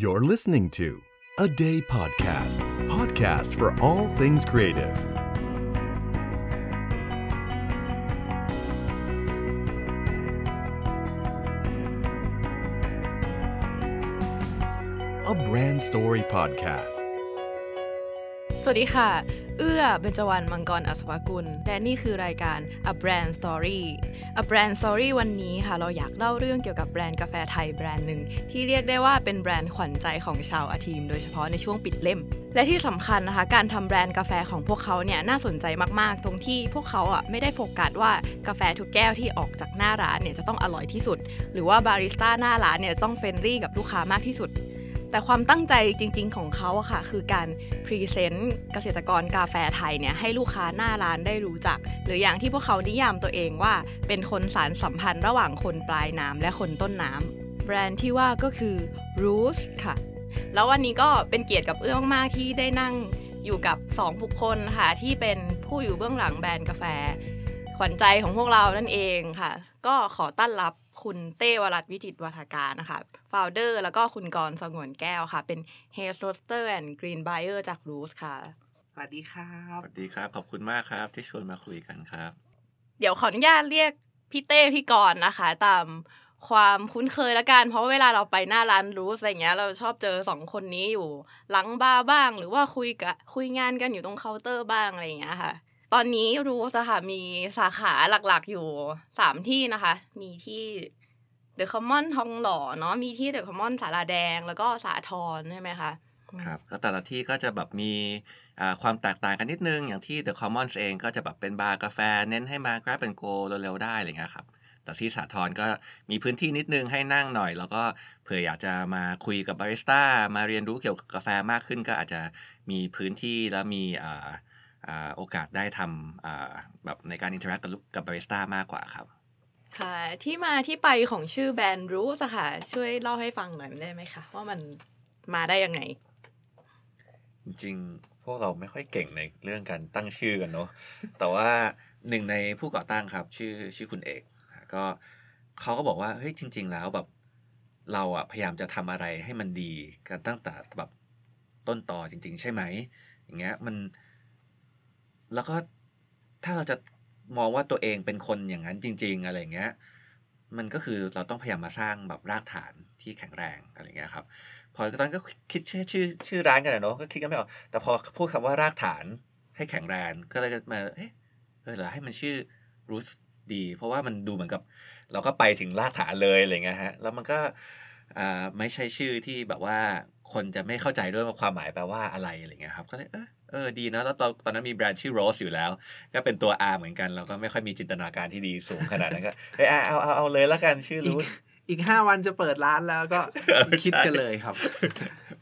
You're listening to a day podcast, podcast for all things creative. a brand story podcast สวัสดีค่ะ เอื้อเบญจวรรณมังกรอัศวกุล และนี่คือรายการ A Brand Story A Brand Story วันนี้ค่ะเราอยากเล่าเรื่องเกี่ยวกับแบรนด์กาแฟไทยแบรนด์หนึ่ง ที่เรียกได้ว่าเป็นแบรนด์ขวัญใจของชาวอาทีมโดยเฉพาะในช่วงปิดเล่ม และที่สำคัญนะคะการทำแบรนด์กาแฟของพวกเขาเนี่ยน่าสนใจมาก ๆ ตรงที่พวกเขาอ่ะไม่ได้โฟกัสว่ากาแฟทุกแก้วที่ออกจากหน้าร้านเนี่ยจะต้องอร่อยที่สุด หรือว่าบาริสต้าหน้าร้านเนี่ยต้องเฟรนลี่กับลูกค้ามากที่สุดแต่ความตั้งใจจริงๆ ของเขาอะค่ะคือการ พรีเซนต์เกษตรกรกาแฟไทยเนี่ยให้ลูกค้าหน้าร้านได้รู้จัก หรืออย่างที่พวกเขานิยามตัวเองว่า เป็นคนสารสัมพันธ์ระหว่างคนปลายน้ำและคนต้นน้ำแบรนด์ที่ว่าก็คือ Roots ค่ะ แล้ววันนี้ก็เป็นเกียรติกับเอื้อมากๆ ที่ได้นั่งอยู่กับ2บุคคลค่ะที่เป็นผู้อยู่เบื้องหลังแบรนด์กาแฟขวัญใจของพวกเรานั่นเองค่ะ ก็ขอต้อนรับคุณเต้วรัตวิจิตวัฒการนะคะโฟลเดอร์แล้วก็คุณกรสงวนแก้วค่ะ เป็น h e a d r o ร s t e r and Green Buyer จาก r o o ค่ะ สวัสดีครับ สวัสดีครับ ขอบคุณมากครับที่ชวนมาคุยกันครับ เดี๋ยวขออนุญาตเรียกพี่เต้พี่กรนะคะ ตามความคุ้นเคยละกัน เพราะเวลาเราไปหน้าร้านรูสอะไรเงี้ย เราชอบเจอสองคนนี้อยู่หลังบาร์บ้าง หรือว่าคุยกับคุยงานกันอยู่ตรงเคาน์เตอร์บ้างอะไรเงี้ยค่ะตอนนี้รู้สค่ะมีสาขาหลักๆอยู่สามที่นะคะ มีที่เดอะคอมมอนทองหล่อเนาะมีที่เดอะคอมมอนสาราแดง แล้วก็สาทรใช่ไหมคะ ครับก็แต่ละที่ก็จะแบบมีความแตกต่างกันนิดนึงอย่างที่เดอะคอมมอนเอง ก็จะแบบเป็นบาร์กาแฟเน้นให้มา grab and go เร็วๆได้อะไรเงี้ยครับ แต่ที่สาทรก็มีพื้นที่นิดนึงให้นั่งหน่อย แล้วก็เผื่ออยากจะมาคุยกับบาริสต้า มาเรียนรู้เกี่ยวกับกาแฟมากขึ้นก็อาจจะมีพื้นที่แล้วมีโอกาสได้ทำแบบในการอินเทอร์แอคกับบาริสต้ามากกว่าครับ ค่ะที่มาที่ไปของชื่อแบรนด์รูสค่ะช่วยเล่าให้ฟังหน่อยได้ไหมคะว่ามันมาได้ยังไง จริงพวกเราไม่ค่อยเก่งในเรื่องการตั้งชื่อกันเนาะแต่ว่าหนึ่งในผู้ก่อตั้งครับ ชื่อชื่อคุณเอก ก็เขาก็บอกว่าเฮ้ยจริง ๆ แล้วแบบเราอะพยายามจะทำอะไรให้มันดีกันตั้งแต่แบบต้นต่อจริงๆ ใช่ไหมอย่างเงี้ยมันแล้วก็ถ้าเราจะมองว่าตัวเองเป็นคนอย่างนั้นจริง ๆอะไรเงี้ยมันก็คือเราต้องพยายามมาสร้างแบบรากฐานที่แข็งแรงอะไรเงี้ยครับพอตอนก็คิดชื่อชื่อชื่อร้านกันเนาะก็คิดกันไม่ออกแต่พอพูดคำว่ารากฐานให้แข็งแรงก็เลยมาเอ๊เออหรอให้มันชื่อรูสดีเพราะว่ามันดูเหมือนกับ เราก็ไปถึงรากฐานเลยอะไรเงี้ยฮะแล้วมันก็อ่าไม่ใช่ชื่อที่แบบว่าคนจะไม่เข้าใจด้วยว่าความหมายแปลว่าอะไรอะไรเงี้ยครับก็เลยเออเออ ดีนะแล้วตอนตอนนั้นมีแบรนด์ชื่อโรสอยู่แล้ว ก็เป็นตัว R เหมือนกันเราก็ไม่ค่อยมีจินตนาการที่ดีสูงขนาดนั้นก็ เออเอาเอาเอาเลยแล้วกันชื่อรูสอีกห้าวันจะเปิดร้านแล้วก็คิดกันเลยครับ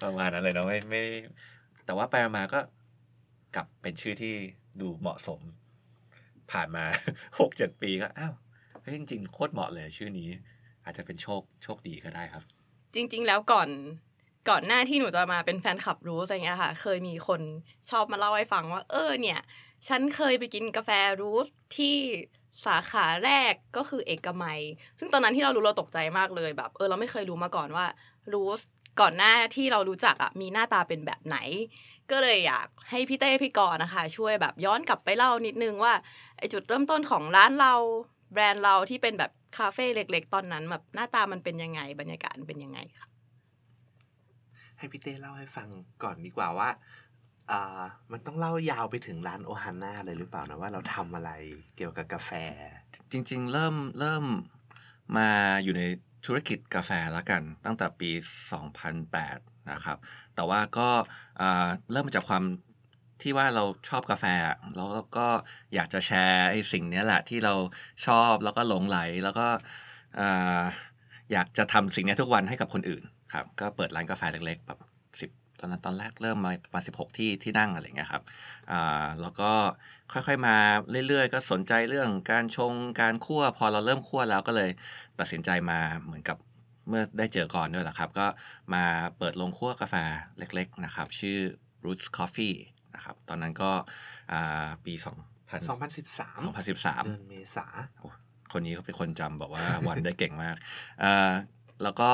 ประมาณนั้นเลยเนาะไม่ไม่ แต่ว่าไปมาก็กลับเป็นชื่อที่ดูเหมาะสม ผ่านมาหกเจ็ดปีก็อ้าวเฮ้ยจริงๆโคตรเหมาะเลยชื่อนี้ อาจจะเป็นโชคโชคดีก็ได้ครับ จริง ๆ แล้วก่อนก่อนหน้าที่หนูจะมาเป็นแฟนคลับรู้อะไรเงี้ยค่ะเคยมีคนชอบมาเล่าให้ฟังว่า เออเนี่ยฉันเคยไปกินกาแฟรูสที่สาขาแรกก็คือเอกมัยซึ่งตอนนั้นที่เรารู้เราตกใจมากเลยแบบเออเราไม่เคยรู้มาก่อนว่ารูสก่อนหน้าที่เรารู้จักอ่ะมีหน้าตาเป็นแบบไหน ก็เลยอยากให้พี่เต้พี่กอนะคะช่วยแบบย้อนกลับไปเล่านิดนึงว่าไอจุดเริ่มต้นของร้านเรา แบรนด์เราที่เป็นแบบคาเฟ่เล็กๆตอนนั้น แบบหน้าตามันเป็นยังไง บรรยากาศเป็นยังไงค่ะให้พี่เต้เล่าให้ฟังก่อนดีกว่าว่า มันต้องเล่ายาวไปถึงร้านโอฮาน่าเลยหรือเปล่านะว่าเราทำอะไรเกี่ยวกับกาแฟ จริงๆเริ่มเริ่มมาอยู่ในธุรกิจกาแฟแล้วกัน ตั้งแต่ปี 2008นะครับแต่ว่าก็เริ่มมาจากความที่ว่าเราชอบกาแฟ แล้วก็อยากจะแชร์ไอ้สิ่งนี้แหละที่เราชอบแล้วก็หลงไหลแล้วก็อยากจะทำสิ่งนี้ทุกวันให้กับคนอื่นครับก็เปิดร้านกาแฟเล็กๆแบบสิบตอนนั้นตอนแรกเริ่มมาประมาณสิบหกที่ที่นั่งอะไรเงี้ยครับอ่าแล้วก็ค่อยๆมาเรื่อยๆ ก็สนใจเรื่องการชงการคั่ว พอเราเริ่มคั่วแล้วก็เลย ตัดสินใจมาเหมือนกับเมื่อได้เจอก่อนด้วยแหละครับ ก็มาเปิดโรงคั่วกาแฟเล็กๆนะครับ ชื่อ Roots Coffee นะครับตอนนั้นก็ปี2ง0ั3 2013เดือนเมษาคนนี้เขาเป็นคนจำแบบว่าวันได้เก่งมาก แล้วก็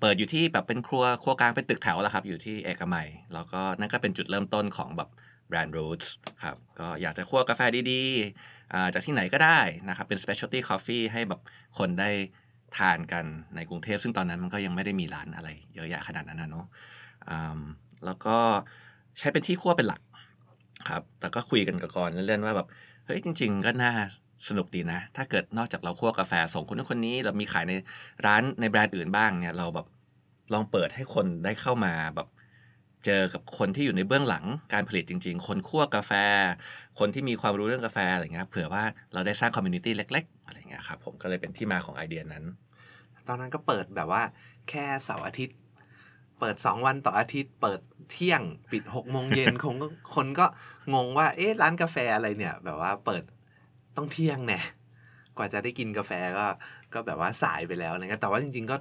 เปิดอยู่ที่แบบเป็นครัวครัวกลางเป็นตึกแถวแล้วครับอยู่ที่เอกมัยแล้วก็นั่นก็เป็นจุดเริ่มต้นของแบบแบรนด์รูทครับก็อยากจะคั่วกาแฟดีๆ จากที่ไหนก็ได้นะครับเป็น specialty coffee ให้แบบคนได้ทานกันในกรุงเทพซึ่งตอนนั้นมันก็ยังไม่ได้มีร้านอะไร เยอะแยะขนาดนั้นนะเนาะแล้วก็ใช้เป็นที่คั่วเป็นหลักครับแต่ก็คุยกันกับกรเล่นๆว่าแบบเฮ้ยจริงๆก็น่าสนุกดีนะ ถ้าเกิดนอกจากเราคั่วกาแฟส่งคนนู้คนนี้เรามีขายในร้านในแบรนด์อื่นบ้างเนี่ย เราแบบลองเปิดให้คนได้เข้ามาแบบเจอกับคนที่อยู่ในเบื้องหลังการผลิตจริงๆ คนคั่วกาแฟ คนที่มีความรู้เรื่องกาแฟอะไรเงี้ยเผื่อว่าเราได้สร้างคอมมูนิตี้เล็กๆ อะไรเงี้ยครับ ผมก็เลยเป็นที่มาของไอเดียนั้น ตอนนั้นก็เปิดแบบว่า แค่เสาร์อาทิตย์เปิด 2 วันต่ออาทิตย์ เปิดเที่ยงปิด6กโมงเย็นคงคนก็งงว่าเอ๊ะร้านกาแฟอะไรเนี่ยแบบว่าเปิดต้องเที่ยงแน่กว่าจะได้กินกาแฟก็ก็แบบว่าสายไปแล้วนะครับแต่ว่าจริงๆก็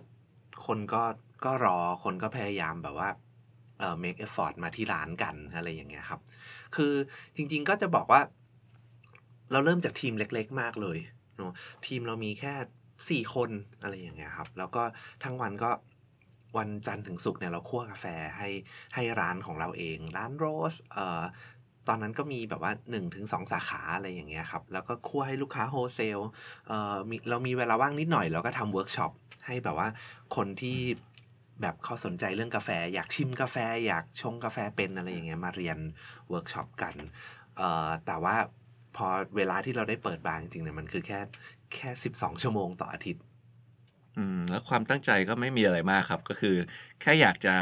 คนก็ก็รอ คนก็พยายามแบบว่าเอ่อ make effort มาที่ร้านกันอะไรอย่างเงี้ยครับ คือจริงๆก็จะบอกว่า เราเริ่มจากทีมเล็กๆ มากเลยเนาะทีมเรามีแค่สี่คนอะไรอย่างเงี้ยครับ แล้วก็ทั้งวันก็วันจันทร์ถึงศุกร์เนี่ยเราคั่วกาแฟให้ให้ร้านของเราเอง ร้านโรสเอ่อตอนนั้นก็มีแบบว่า 1-2สสาขาอะไรอย่างเงี้ยครับ แล้วก็คั่วให้ลูกค้าโฮเซลเอ่อเรามีเวลาว่างนิดหน่อยเราก็ทำเวิร์กช็อปให้แบบว่าคนที่แบบเขาสนใจเรื่องกาแฟ อยากชิมกาแฟ อยากชงกาแฟเป็นอะไรอย่างเงี้ยมาเรียนเวิร์กช็อปกัน เอ่อแต่ว่าพอเวลาที่เราได้เปิดบานจริงๆเนี่ยมันคือแค่แค่ 12 ชั่วโมงต่ออาทิตย์ อืมแล้วความตั้งใจก็ไม่มีอะไรมากครับ ก็คือแค่อยากจะ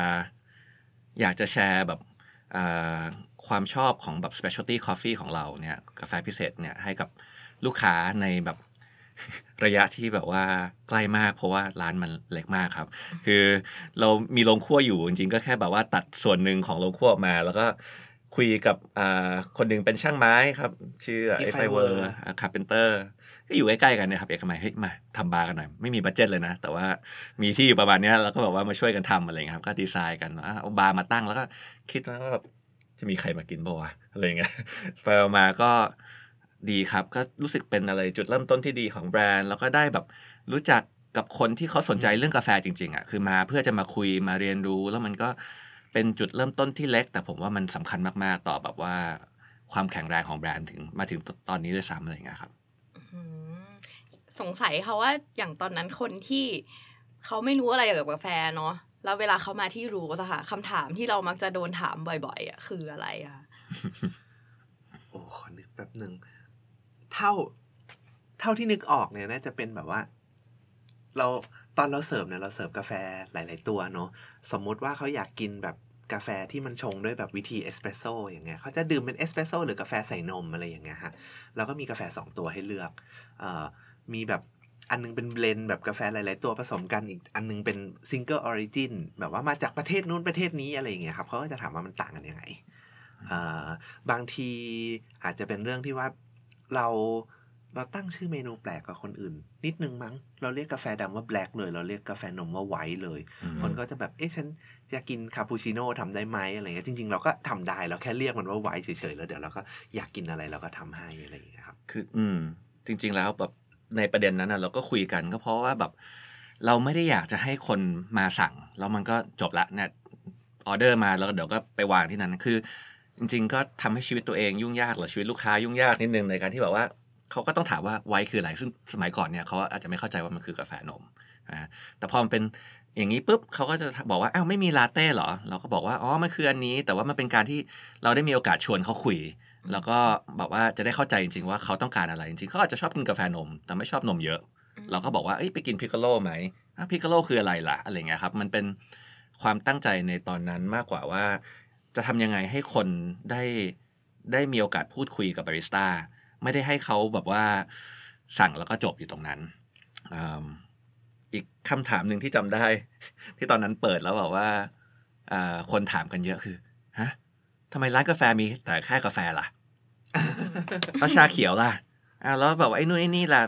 อยากจะแชร์แบบความชอบของแบบ specialty coffee ของเราเนี่ยกาแฟพิเศษเนี่ย ให้กับลูกค้าในแบบระยะที่แบบว่าใกล้มากเพราะว่าร้านมันเล็กมากครับ คือเรามีโรงคั่วอยู่จริงๆก็แค่แบบว่าตัดส่วนหนึ่งของโรงคั่วมาแล้วก็ คุยกับคนหนึ่งเป็นช่างไม้ครับ ชื่อไอไฟเวอร์คาร์เพนเตอร์ ก็อยู่ใกล้ๆกันนะครับเอกมัยเฮ้ยมาทำบาร์กันหน่อยไม่มีบัตเจ็ตเลยนะแต่ว่ามีที่อยู่ประมาณนี้แล้วก็แบบว่ามาช่วยกันทำอะไรครับก็ดีไซน์กันเอาบาร์มาตั้งแล้วก็คิดว่าแบบจะมีใครมากินบ่วะอะไรเงี้ยไปมา ก็ดีครับ ก็รู้สึกเป็นอะไรจุดเริ่มต้นที่ดีของแบรนด์ แล้วก็ได้แบบรู้จักกับคนที่เขาสนใจเรื่องกาแฟจริง ๆ อ่ะ คือมาเพื่อจะมาคุยมาเรียนรู้ แล้วมันก็เป็นจุดเริ่มต้นที่เล็ก แต่ผมว่ามันสำคัญมากๆต่อแบบว่า ความแข็งแรงของแบรนด์ถึงมาถึงตอนนี้ด้วยซ้ำอะไรเงี้ยครับสงสัยเขาว่าอย่างตอนนั้นคนที่เขาไม่รู้อะไรเกี่ยวกับกาแฟเนาะแล้วเวลาเขามาที่รู้สะค่ะคำถามที่เรามักจะโดนถามบ่อย ๆอ่ะคืออะไรอ่ะ โอ้ขอนึกแป๊บหนึ่ง เท่า เท่าที่นึกออกเนี่ยน่าจะเป็นแบบว่า เราตอนเราเสิร์ฟเนี่ยเราเสิร์ฟกาแฟหลาย ๆตัวเนาะสมมติว่าเขาอยากกินแบบกาแฟที่มันชงด้วยแบบวิธีเอสเปรสโซ่อย่างเงี้ยเขาจะดื่มเป็นเอสเปรสโซ่หรือกาแฟใส่นมอะไรอย่างเงี้ยฮะแล้วก็มีกาแฟสองตัวให้เลือกอมีแบบอันนึงเป็นเบลนแบบกาแฟหลายๆตัวผสมกันอีกอันนึงเป็นซิงเกิลออริจินแบบว่ามาจากประเทศนู้นประเทศนี้อะไรอย่างเงี้ยครับเขาก็จะถามว่ามันต่างกันยังไงบางทีอาจจะเป็นเรื่องที่ว่าเราเราตั้งชื่อเมนูแปลกกว่าคนอื่น นิดนึงมั้ง เราเรียกกาแฟดำว่าแบล็กเลยเราเรียกกาแฟนมว่าไวท์เลย คนก็จะแบบเอ๊ะฉันจะกินคาปูชิโน่ทำได้ไหมอะไรเงี้ยจริงๆ เราก็ทำได้เราแค่เรียกมันว่าไวท์เฉยๆ แล้วเดี๋ยวเราก็อยากกินอะไรเราก็ทำให้อะไรอย่างเงี้ยครับ คืออืมจริง ๆแล้วแบบในประเด็นนั้นนะเราก็คุยกันก็เพราะว่าแบบเราไม่ได้อยากจะให้คนมาสั่งแล้วมันก็จบละเนี่ยออเดอร์มาแล้วเดี๋ยวก็ไปวางที่นั้น คือ จริงๆ ก็ทำให้ชีวิตตัวเองยุ่งยากหรือชีวิตลูกค้ายุ่งยากนิดนึงในการที่แบบว่าเขาก็ต้องถามว่าไวคืออะไรซึ่งสมัยก่อนเนี่ยเขาอาจจะไม่เข้าใจว่ามันคือกาแฟนมนะแต่พอมันเป็นอย่างนี้ปุ๊บเขาก็จะบอกว่าอ้าวไม่มีลาเต้หรอเราก็บอกว่าอ๋อมันคืออันนี้ แต่ว่ามันเป็นการที่เราได้มีโอกาสชวนเขาคุยแล้วก็แบบว่าจะได้เข้าใจจริงๆว่าเขาต้องการอะไรจริงๆเขาอาจจะชอบกินกาแฟนม แต่ไม่ชอบนมเยอะเราก็บอกว่าไปกินพิกโลไหมพิกโล คืออะไรล่ะอะไรเงี้ยครับ มันเป็นความตั้งใจในตอนนั้นมากกว่าว่า จะทำยังไงให้คนได้ได้มีโอกาสพูดคุยกับบาริสต้าไม่ได้ให้เขาแบบว่าสั่งแล้วก็จบอยู่ตรงนั้นอีกคำถามหนึ่งที่จำได้ ที่ตอนนั้นเปิดแล้วบอกว่าคนถามกันเยอะคือฮะทำไมร้านกาแฟมีแต่แค่กาแฟล่ะแล้วชาเขียวล่ะอ่าแล้วแบบว่าไอ้นู่นไอ้นี่ล่ะ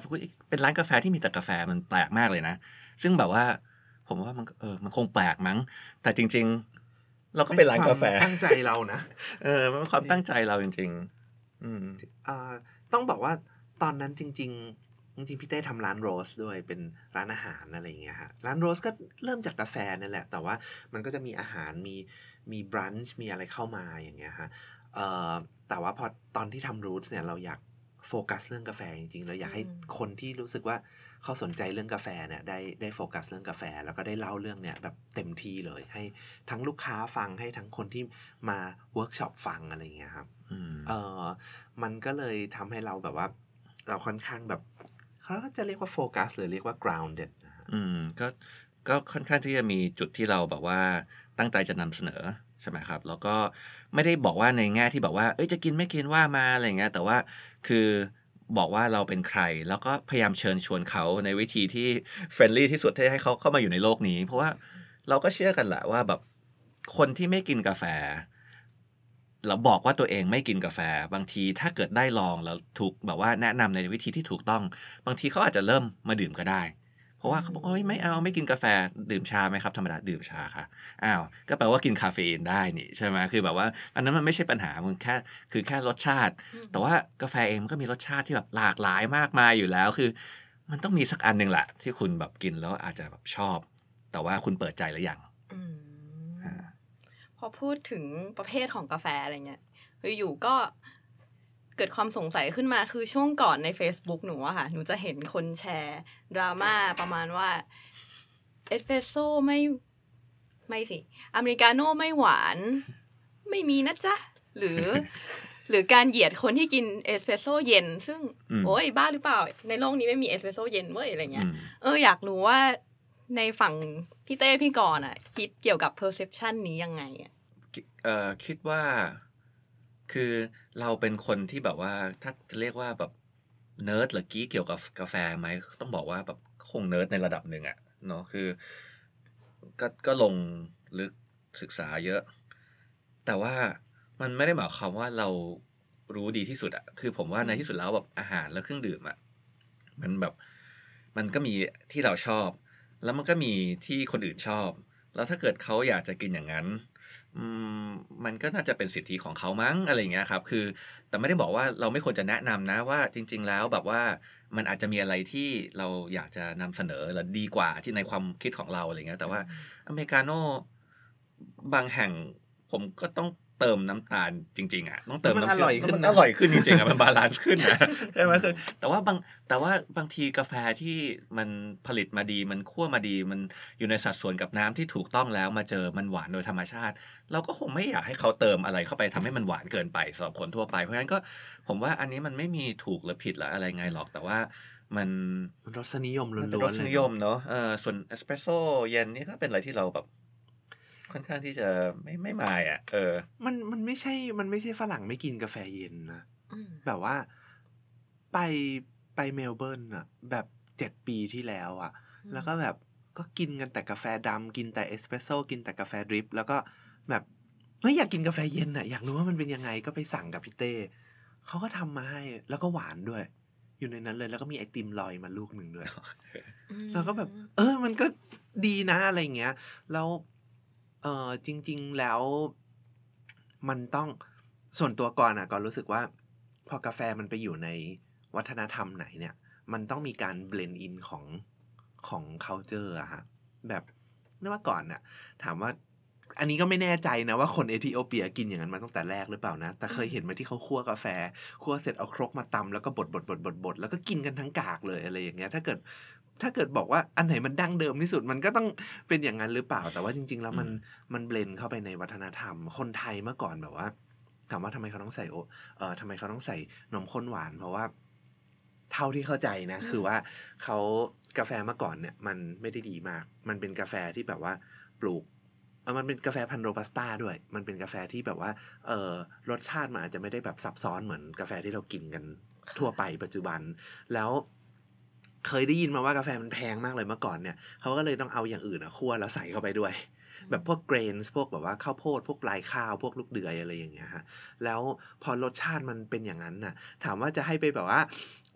เป็นร้านกาแฟที่มีแต่กาแฟมันแปลกมากเลยนะ ซึ่งแบบว่าผมว่ามันเออ มันคงแปลกมั้ง แต่จริง ๆ เราก็เป็นร้านกาแฟตั้งใจเรานะ เออมันความตั้งใจเราจริง ๆ อืมอ่า ต้องบอกว่าตอนนั้นจริงๆจริงพี่เต้ทำร้านโรสด้วย เป็นร้านอาหารอะไรอย่างเงี้ยฮะ ร้านโรสก็เริ่มจากกาแฟนั่นแหละ แต่ว่ามันก็จะมีอาหารมีมีบรันช์มีอะไรเข้ามาอย่างเงี้ยฮะแต่ว่าพอตอนที่ทำรูทเนี่ยเราอยากโฟกัสเรื่องกาแฟ จริง ๆ เราอยากให้คนที่รู้สึกว่าเขาสนใจเรื่องกาแฟเนี่ยได้ได้โฟกัสเรื่องกาแฟแล้วก็ได้เล่าเรื่องเนี่ยแบบเต็มที่เลย ให้ทั้งลูกค้าฟังให้ทั้งคนที่มาเวิร์กช็อปฟังอะไรเงี้ยครับเออมันก็เลยทำให้เราแบบว่าเราค่อนข้างแบบเขาจะเรียกว่าโฟกัสหรือเรียกว่า grounded อืมก็ก็ค่อนข้างที่จะมีจุดที่เราแบบว่าตั้งใจจะนำเสนอใช่ไหมครับ แล้วก็ไม่ได้บอกว่าในแง่ที่บอกว่าเอ้ยจะกินไม่กินว่ามาอะไรเงี้ยแต่ว่าคือบอกว่าเราเป็นใครแล้วก็พยายามเชิญชวนเขาในวิธีที่เฟรนลี่ที่สุดที่ให้เขาเข้ามาอยู่ในโลกนี้ เพราะว่าเราก็เชื่อกันแหละว่าแบบคนที่ไม่กินกาแฟเราบอกว่าตัวเองไม่กินกาแฟ บางทีถ้าเกิดได้ลองแล้วถูกแบบว่าแนะนำในวิธีที่ถูกต้อง บางทีเขาอาจจะเริ่มมาดื่มก็ได้เพราะว่าเขาบอกอ้ยไม่เอาไม่กินกาแฟ ดื่มชาไหมครับ ธรรมดาดื่มชาค่ะอ้าวก็แปลว่ากินคาเฟอีนได้นี่ ใช่ไหมคือแบบว่าอันนั้นมันไม่ใช่ปัญหามันแค่คือแค่รสชาติ แต่ว่ากาแฟเองมันก็มีรสชาติที่แบบหลากหลายมากมายอยู่แล้ว คือ มันต้องมีสักอันหนึ่งแหละที่คุณแบบกินแล้วอาจจะแบบชอบ แต่ว่าคุณเปิดใจหรือยังพอพูดถึงประเภทของกาแฟอะไรเงี้ยคืออยู่ก็เกิดความสงสัยขึ้นมาคือช่วงก่อนใน Facebook หนูอะค่ะ หนูจะเห็นคนแชร์ ดราม่าประมาณว่า เอสเปรสโซ่ไม่ ไม่สิ อเมริกาโน่ไม่หวาน ไม่มีนะจ๊ะ หรือ หรือการเหยียดคนที่กินเอสเปรสโซ่เย็น ซึ่ง โอ้ยบ้าหรือเปล่า ในโลกนี้ไม่มีเอสเปรสโซ่เย็น เว้ยอะไรเงี้ยเอออยากรู้ว่าในฝั่งพี่เต้พี่กรณ์อ่ะ คิดเกี่ยวกับเพอร์เซพชันนี้ยังไงอ่ะเออคิดว่าคือเราเป็นคนที่แบบว่าถ้าจะเรียกว่าแบบเนิร์ดหรือกี้เกี่ยวกับกาแฟไหมต้องบอกว่าแบบคงเนิร์ดในระดับหนึ่งอะเนาะคือก็ก็ลงลึกศึกษาเยอะ แต่ว่ามันไม่ได้หมายความว่าเรารู้ดีที่สุดอะคือผมว่าในที่สุดแล้วแบบอาหารและเครื่องดื่มอะมันแบบมันก็มีที่เราชอบ แล้วมันก็มีที่คนอื่นชอบ แล้วถ้าเกิดเขาอยากจะกินอย่างนั้นมันก็น่าจะเป็นสิทธิของเขามั้งอะไรอย่างเงี้ยครับ คือแต่ไม่ได้บอกว่าเราไม่ควรจะแนะนำนะว่าจริงๆแล้วแบบว่ามันอาจจะมีอะไรที่เราอยากจะนำเสนอหรือดีกว่าที่ในความคิดของเราอะไรเงี้ย แต่ว่าอเมริกาโน่บางแห่งผมก็ต้องเติมน้ำตาลจริงๆ อ่ะต้องเติมน้ำเชื่อมึ้นอร่อยขึ้นจริงๆอ่ะมันบาลานซ์ขึ้นนะใช่ไหมคือแต่ว่าบางแต่ว่าบางทีกาแฟที่มันผลิตมาดีมันคั่วมาดีมันอยู่ในสัดส่วนกับน้ำที่ถูกต้องแล้วมาเจอมันหวานโดยธรรมชาติ เราก็คงไม่อยากให้เขาเติมอะไรเข้าไปทำให้มันหวานเกินไปสำหรับคนทั่วไปเพราะฉะนั้นก็ ผมว่าอันนี้มันไม่มีถูกหรือผิดหรืออะไรไงหรอกแต่ว่ามันรสนิยมล้วนๆรสนิยมเนาะเออส่วนเอสเปรสโซ่เย็นนี่ก็เป็นอะไรที่เราแบบค่อนข้างที่จะไม่ไม่มาย อ่ะ เออ มันมันไม่ใช่ มันไม่ใช่ฝรั่งไม่กินกาแฟเย็นนะแบบว่าไปไปเมลเบิร์นอ่ะ แบบเจ็ดปีที่แล้วอ่ะ แล้วก็แบบก็กินกันแต่กาแฟดำ กินแต่เอสเปรสโซ่กินแต่กาแฟดริปแล้วก็แบบไม่อยากกินกาแฟเย็นอ่ะอยากรู้ว่ามันเป็นยังไงก็ไปสั่งกับพี่เต้เขาก็ทำมาให้แล้วก็หวานด้วย อยู่ในนั้นเลย แล้วก็มีไอติมลอยมาลูกหนึ่งด้วยแล้วก็แบบ เออมันก็ดีนะอะไรเงี้ยแล้วเออจริงๆแล้ว มันต้องส่วนตัวก่อนอ่ะก่อนรู้สึกว่าพอกาแฟมันไปอยู่ในวัฒนธรรมไหนเนี่ย มันต้องมีการเบลนด์อินของ ของเคาเจอร์อะฮะ แบบนึกว่าก่อนอ่ะถามว่าอันนี้ก็ไม่แน่ใจนะว่าคนเอธิโอเปียกินอย่างนั้นมาตั้งแต่แรกหรือเปล่านะ แต่เคยเห็นไหมที่เขาคั่วกาแฟ คั่วเสร็จเอาครกมาตำแล้วก็บดบดบดบดบดแล้วก็กินกันทั้งกากเลยอะไรอย่างเงี้ยถ้าเกิดถ้าเกิดบอกว่าอันไหนมันดั้งเดิมที่สุดมันก็ต้องเป็นอย่างนั้นหรือเปล่า แต่ว่าจริง ๆ แล้วมันมันเบลนเข้าไปในวัฒนธรรม คนไทยเมื่อก่อนแบบว่าถามว่าทำไมเขาต้องใส่โอ เอ่อทำไมเขาต้องใส่นมข้นหวาน เพราะว่าเท่าที่เข้าใจนะ คือว่าเขากาแฟเมื่อก่อนเนี่ยมันไม่ได้ดีมาก มันเป็นกาแฟที่แบบว่าปลูกเออมันเป็นกาแฟพันโรบัสต้าด้วย มันเป็นกาแฟที่แบบว่า เออรสชาติมันอาจจะไม่ได้แบบซับซ้อนเหมือนกาแฟที่เรากินกัน ทั่วไปปัจจุบันแล้วเคยได้ยินมาว่ากาแฟมันแพงมากเลยเมื่อก่อนเนี่ยเขาก็เลยต้องเอาอย่างอื่นอะคั่วแล้วใส่เข้าไปด้วย แบบพวกเกรนส์พวกแบบว่าข้าวโพดพวกปลายข้าวพวกลูกเดือยอะไรอย่างเงี้ยฮะแล้วพอรสชาติมันเป็นอย่างนั้นน่ะถามว่าจะให้ไปแบบว่า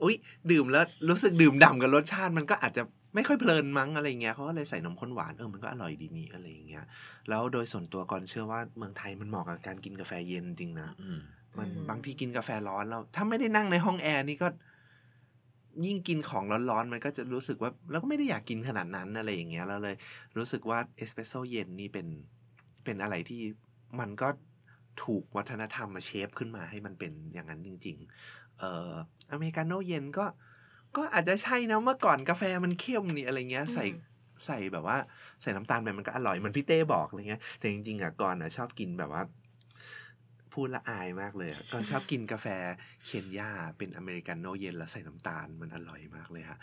อุ้ยดื่มแล้วรู้สึกดื่มดำกับรสชาติมันก็อาจจะไม่ค่อยเพลินมั้งอะไรเงี้ยเขาก็เลยใส่นมข้นหวานเออมันก็อร่อยดีนี่อะไรอย่างเงี้ยแล้วโดยส่วนตัวก่อนเชื่อว่าเมืองไทยมันเหมาะกับการกินกาแฟเย็นจริงนะมันบางทีกินกาแฟร้อนแล้วถ้าไม่ได้นั่งในห้องแอร์นี่ก็ยิ่งกินของร้อน ๆ มันก็จะรู้สึกว่าเราก็ไม่ได้อยากกินขนาดนั้นอะไรอย่างเงี้ยเราเลยรู้สึกว่าเอสเปรสโซเย็นนี่เป็น เป็นอะไรที่มันก็ถูกวัฒนธรรมมาเชฟขึ้นมาให้มันเป็นอย่างนั้นจริง ๆ เอ่ออเมริกาโน่เย็นก็ก็อาจจะใช่นะเมื่อก่อนกาแฟมันเข้ม นี่อะไรเงี้ยใส่ใส่แบบว่าใส่น้ำตาลไปมันก็อร่อยมันพี่เต้บอกอะไรเงี้ยแต่จริงๆอ่ะก่อนอ่ะชอบกินแบบว่าพูดละอายมากเลยก่อนชอบกินกาแฟเคนยาเป็นอเมริกันโนเย็นแล้วใส่น้ำตาลมันอร่อยมากเลยฮะ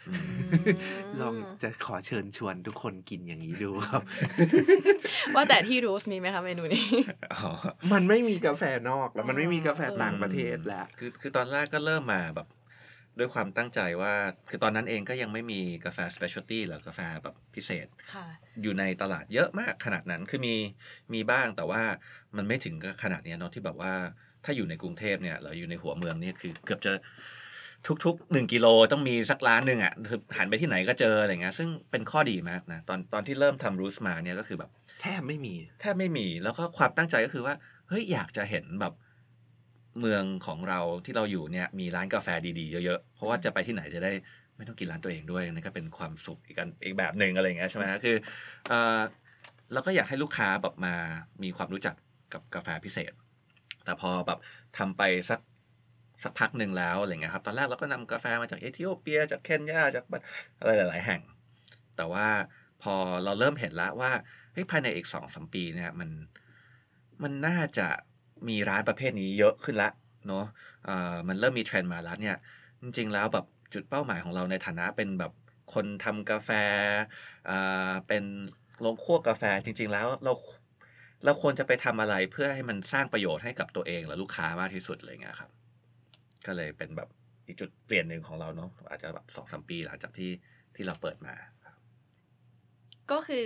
ลองจะขอเชิญชวนทุกคนกินอย่างนี้ดูครับ ว่าแต่ที่รูสมีไหมคะ เมนูนี้มันไม่มีกาแฟนอก แล้วมันไม่มีกาแฟต่างประเทศแล้วคือคือตอนแรกก็เริ่มมาแบบด้วยความตั้งใจว่า คือตอนนั้นเองก็ยังไม่มีกาแฟสเปเชียลตี้หรือกาแฟแบบพิเศษ อยู่ในตลาดเยอะมากขนาดนั้น คือมี มีบ้างแต่ว่ามันไม่ถึงกับขนาดนี้เนาะที่แบบว่า ถ้าอยู่ในกรุงเทพเนี่ยหรืออยู่ในหัวเมืองนี่คือเกือบจะทุกๆหนึ่งกิโลต้องมีสักร้านหนึ่งอะ่ะ หันไปที่ไหนก็เจออะไรเงี้ย ซึ่งเป็นข้อดีมากนะ ตอนตอนที่เริ่มทำรูสมาเนี่ยก็คือแบบแทบไม่มี แทบไม่มี แล้วก็ความตั้งใจก็คือว่า เฮ้ยอยากจะเห็นแบบเมืองของเราที่เราอยู่เนี่ยมีร้านกาแฟดีๆ เยอะๆ เพราะว่าจะไปที่ไหนจะได้ไม่ต้องกินร้านตัวเองด้วยนั่นก็เป็นความสุขอีกันอีกแบบหนึ่งอะไรเงี้ยใช่ไหมคือเราก็อยากให้ลูกค้าแบบมามีความรู้จักกับกาแฟพิเศษ แต่พอแบบทำไปสักสักพักหนึ่งแล้วอะไรเงี้ยครับตอนแรกเราก็นำกาแฟมาจากเอธิโอเปียจากเคนยาจากอะไรหลายๆแห่ง แต่ว่าพอเราเริ่มเห็นแล้วว่าภายในอีกสองสมปีเนี่ยมันมันน่าจะมีร้านประเภทนี้เยอะขึ้นละเนาะมันเริ่มมีเทรนด์มาแล้วเนี่ย จริงๆ แล้วแบบจุดเป้าหมายของเราในฐานะเป็นแบบคนทำกาแฟ เป็นโรงคั่วกาแฟจริงๆแล้วเรา เราควรจะไปทำอะไรเพื่อให้มันสร้างประโยชน์ให้กับตัวเอง และลูกค้ามากที่สุดเลยไงครับ ก็เลยเป็นแบบอีกจุดเปลี่ยนหนึ่งของเราเนาะอาจจะแบบสองสมปีหลังจากที่ที่เราเปิดมา ก็คือ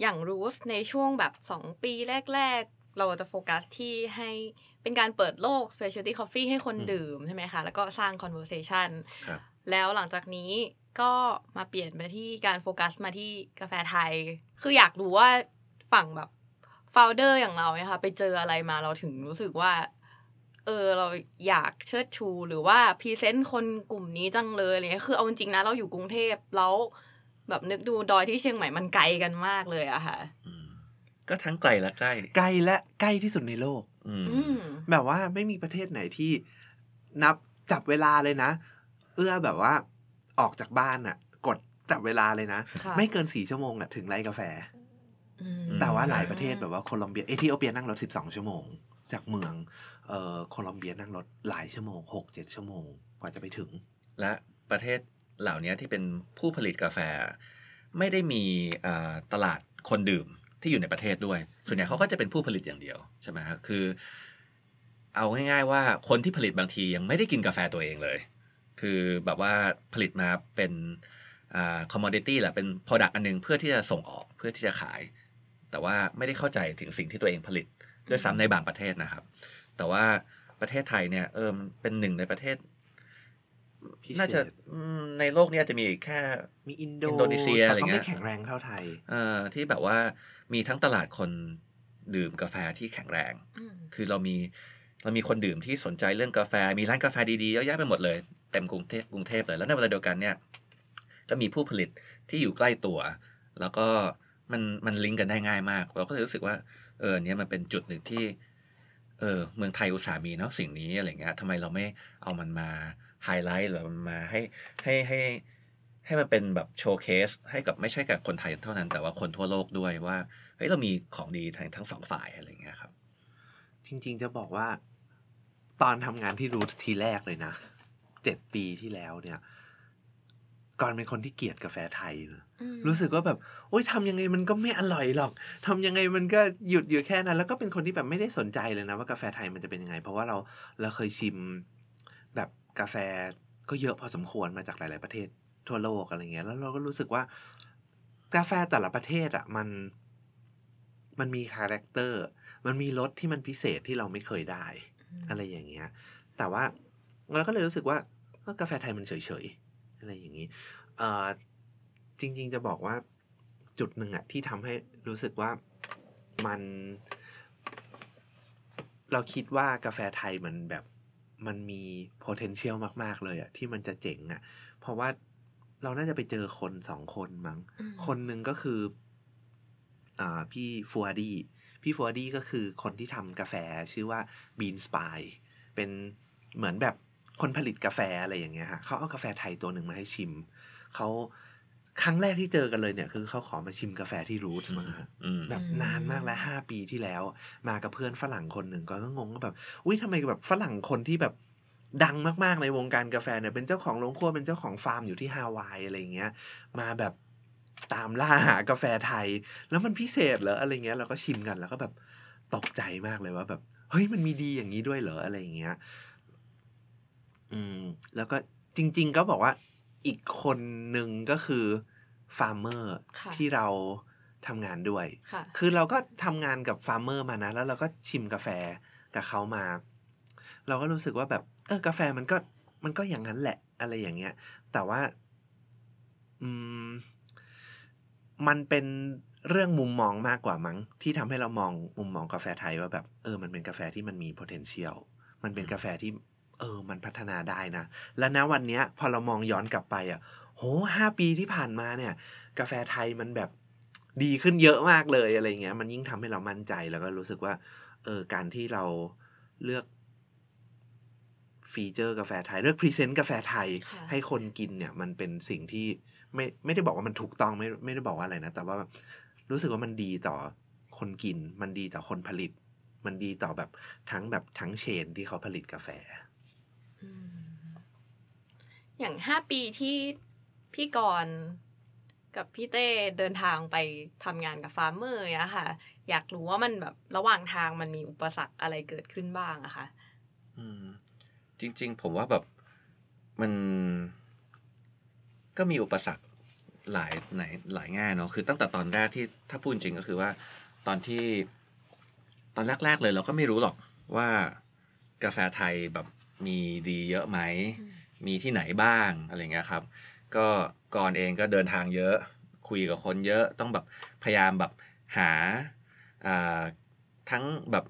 อย่างรูสในช่วงแบบสองปีแรกเราจะโฟกัสที่ให้เป็นการเปิดโลก specialty coffee ให้คนดื่ม ใช่ไหมคะ แล้วก็สร้าง conversation แล้วหลังจากนี้ก็มาเปลี่ยนไปที่การโฟกัสมาที่กาแฟไทย คืออยากรู้ว่าฝั่งแบบโฟลเดอร์อย่างเราเนี่ยค่ะไปเจออะไรมาเราถึงรู้สึกว่า เออเราอยากเชิดชู หรือว่าพรีเซนต์คนกลุ่มนี้จังเลยเลียคือเอาจริงนะเราอยู่กรุงเทพแล้วแบบนึกดูดอยที่เชียงใหม่มันไกลกันมากเลยอะค่ะก็ ทั้งไกลและใกล้ ไกลและใกล้ที่สุดในโลกแบบว่าไม่มีประเทศไหนที่นับจับเวลาเลยนะ เอื้อแบบว่าออกจากบ้านอะกดจับเวลาเลยนะ ไม่เกินสี่ชั่วโมงอะถึงไร่กาแฟ แต่ว่าหลายประเทศ แบบว่าโคลอมเบียเอธิโอเปียนั่งรถสิบสองชั่วโมงจากเมืองเอ่อโคลอมเบียนั่งรถหลายชั่วโมงหกเจ็ดชั่วโมงกว่าจะไปถึง และประเทศเหล่านี้ที่เป็นผู้ผลิตกาแฟ ไม่ได้มีตลาดคนดื่มที่อยู่ในประเทศด้วยส่วนใหญ่เขาก็จะเป็นผู้ผลิตอย่างเดียว ใช่ไหมครัคือ เอาง่าย ๆ ว่าคนที่ผลิตบางทียังไม่ได้กินกาแฟตัวเองเลย คือแบบว่าผลิตมาเป็นคอมมอดิตี้แหละเป็น p r o d u อันนึงเพื่อที่จะส่งออกเพื่อที่จะขาย แต่ว่าไม่ได้เข้าใจถึงสิ่งที่ตัวเองผลิตด้วยซ้ำในบางประเทศนะครับ แต่ว่าประเทศไทยเนี่ยเออเป็นหนึ่งในประเทศพิเศษน่าจะในโลกนี้จะมีแค่มีอินโดนีเซียอะไรเงี้ยไม่แข็งแรงเท่าไทยเออที่แบบว่ามีทั้งตลาดคนดื่มกาแฟที่แข็งแรงคือเรามี เรามีคนดื่มที่สนใจเรื่องกาแฟมีร้านกาแฟดีๆเยอะแยะไปหมดเลยเต็มกรุงเทพกรุงเทพเลยแล้วในเวลาเดียวกันเนี่ยก็มีผู้ผลิตที่อยู่ใกล้ตัว แล้วก็มันมันลิงก์กันได้ง่ายมากเราก็เลยรู้สึกว่า เออเนี้ยมันเป็นจุดหนึ่งที่ เออเมืองไทยอุตสาหมีเนาะสิ่งนี้อะไรเงี้ยทำไมเราไม่เอามันมาไฮไลท์หรือมันมาให้ให้ให้ให้มันเป็นแบบโชว์เคส ให้กับไม่ใช่กับคนไทยเท่านั้น แต่ว่าคนทั่วโลกด้วยว่า เฮ้ย เรามีของดีทั้งทั้งสองฝ่ายอะไรเงี้ยครับ จริง ๆ จะบอกว่าตอนทำงานที่รูททีแรกเลยนะเจ็ดปีที่แล้วเนี่ย ก่อนเป็นคนที่เกลียดกาแฟไทยนะรู้สึกว่าแบบ โอ๊ยทำยังไงมันก็ไม่อร่อยหรอก ทำยังไงมันก็หยุดอยู่แค่นั้น แล้วก็เป็นคนที่แบบไม่ได้สนใจเลยนะ ว่ากาแฟไทยมันจะเป็นยังไง เพราะว่าเราเราเคยชิมแบบกาแฟก็เยอะพอสมควรมาจากหลาย ๆประเทศทั่วโลกอะไรเงี้ย แล้วเราก็รู้สึกว่ากาแฟแต่ละประเทศอ่ะมันมันมีคาแรคเตอร์ มันมีรสที่มันพิเศษที่เราไม่เคยได้ อะไรอย่างเงี้ย แต่ว่าเราก็เลยรู้สึกว่า กาแฟไทยมันเฉย ๆ อะไรอย่างงี้เออจริง ๆ จะบอกว่าจุดหนึ่งอ่ะที่ทำให้รู้สึกว่ามัน เราคิดว่ากาแฟไทยมันแบบมันมี potential มาก ๆ เลยอะที่มันจะเจ๋งอะเพราะว่าเราน่าจะไปเจอคนสองคนมั้งคนหนึ่งก็คือ อ่า พี่ฟัวดี้พี่ฟัวดี้ก็คือคนที่ทำกาแฟชื่อว่า Bean Spy เป็นเหมือนแบบคนผลิตกาแฟอะไรอย่างเงี้ยฮะเขาเอากาแฟไทยตัวหนึ่งมาให้ชิม เขาครั้งแรกที่เจอกันเลยเนี่ยคือเขาขอมาชิมกาแฟที่รูทมาแบบนานมากแล้วห้าปีที่แล้ว มากับเพื่อนฝรั่งคนหนึ่งก็งงว่าแบบอุ้ยทำไมแบบฝรั่งคนที่แบบ ดังมากๆในวงการกาแฟเนี่ย เป็นเจ้าของโรงครัวเป็นเจ้าของฟาร์มอยู่ที่ฮาวายอะไรเงี้ย มาแบบตามล่าหากาแฟไทย แล้วมันพิเศษเหรออะไรเงี้ยเราก็ชิมกันแล้วก็แบบตกใจมากเลยว่า แบบเฮ้ยมันมีดีอย่างนี้ด้วยเหรออะไรเงี้ยอืม แล้วก็จริง ๆ ก็บอกว่าอีกคนหนึ่งก็คือ ฟาร์มเมอร์ที่เราทำงานด้วย คือเราก็ทำงานกับฟาร์มเมอร์มานะแล้วเราก็ชิมกาแฟกับเขามา เราก็รู้สึกว่าแบบเออ กาแฟมันก็มันก็อย่างนั้นแหละอะไรอย่างเงี้ย แต่ว่าอืมมันเป็นเรื่องมุมมองมากกว่ามั้ง ที่ทำให้เรามองมุมมองกาแฟไทยว่าแบบเออ มันเป็นกาแฟที่มันมี potential มันเป็นกาแฟที่เออ มันพัฒนาได้นะ และนะวันนี้พอเรามองย้อนกลับไปอ่ะ โหห้าปีที่ผ่านมาเนี่ย กาแฟไทยมันแบบดีขึ้นเยอะมากเลยอะไรเงี้ย มันยิ่งทำให้เรามั่นใจ แล้วก็รู้สึกว่า เออ การที่เราเลือกฟีเจอร์กาแฟไทย เลือกพรีเซนต์กาแฟไทย ให้คนกินเนี่ย มันเป็นสิ่งที่ไม่ไม่ได้บอกว่ามันถูกต้องไม่ไม่ได้บอกว่าอะไรนะ แต่ว่ารู้สึกว่ามันดีต่อคนกิน มันดีต่อคนผลิต มันดีต่อแบบทั้งแบบทั้งเชนที่เขาผลิตกาแฟอย่างห้าปีที่พี่กรกับพี่เต้เดินทางไปทำงานกับฟาร์มเมอร์อะค่ะอยากรู้ว่ามันแบบระหว่างทางมันมีอุปสรรคอะไรเกิดขึ้นบ้างอะค่ะอืมจริงๆผมว่าแบบมันก็มีอุปสรรคหลายหลายหลายแง่เนาะคือตั้งแต่ตอนแรกที่ถ้าพูดจริงก็คือว่า ตอนที่ตอนแรกๆเลยเราก็ไม่รู้หรอกว่ากาแฟไทยแบบมีดีเยอะไหม มีที่ไหนบ้างอะไรเงี้ยครับ ก็ก่อนเองก็เดินทางเยอะ คุยกับคนเยอะ ต้องแบบพยายามแบบหาทั้งแบบ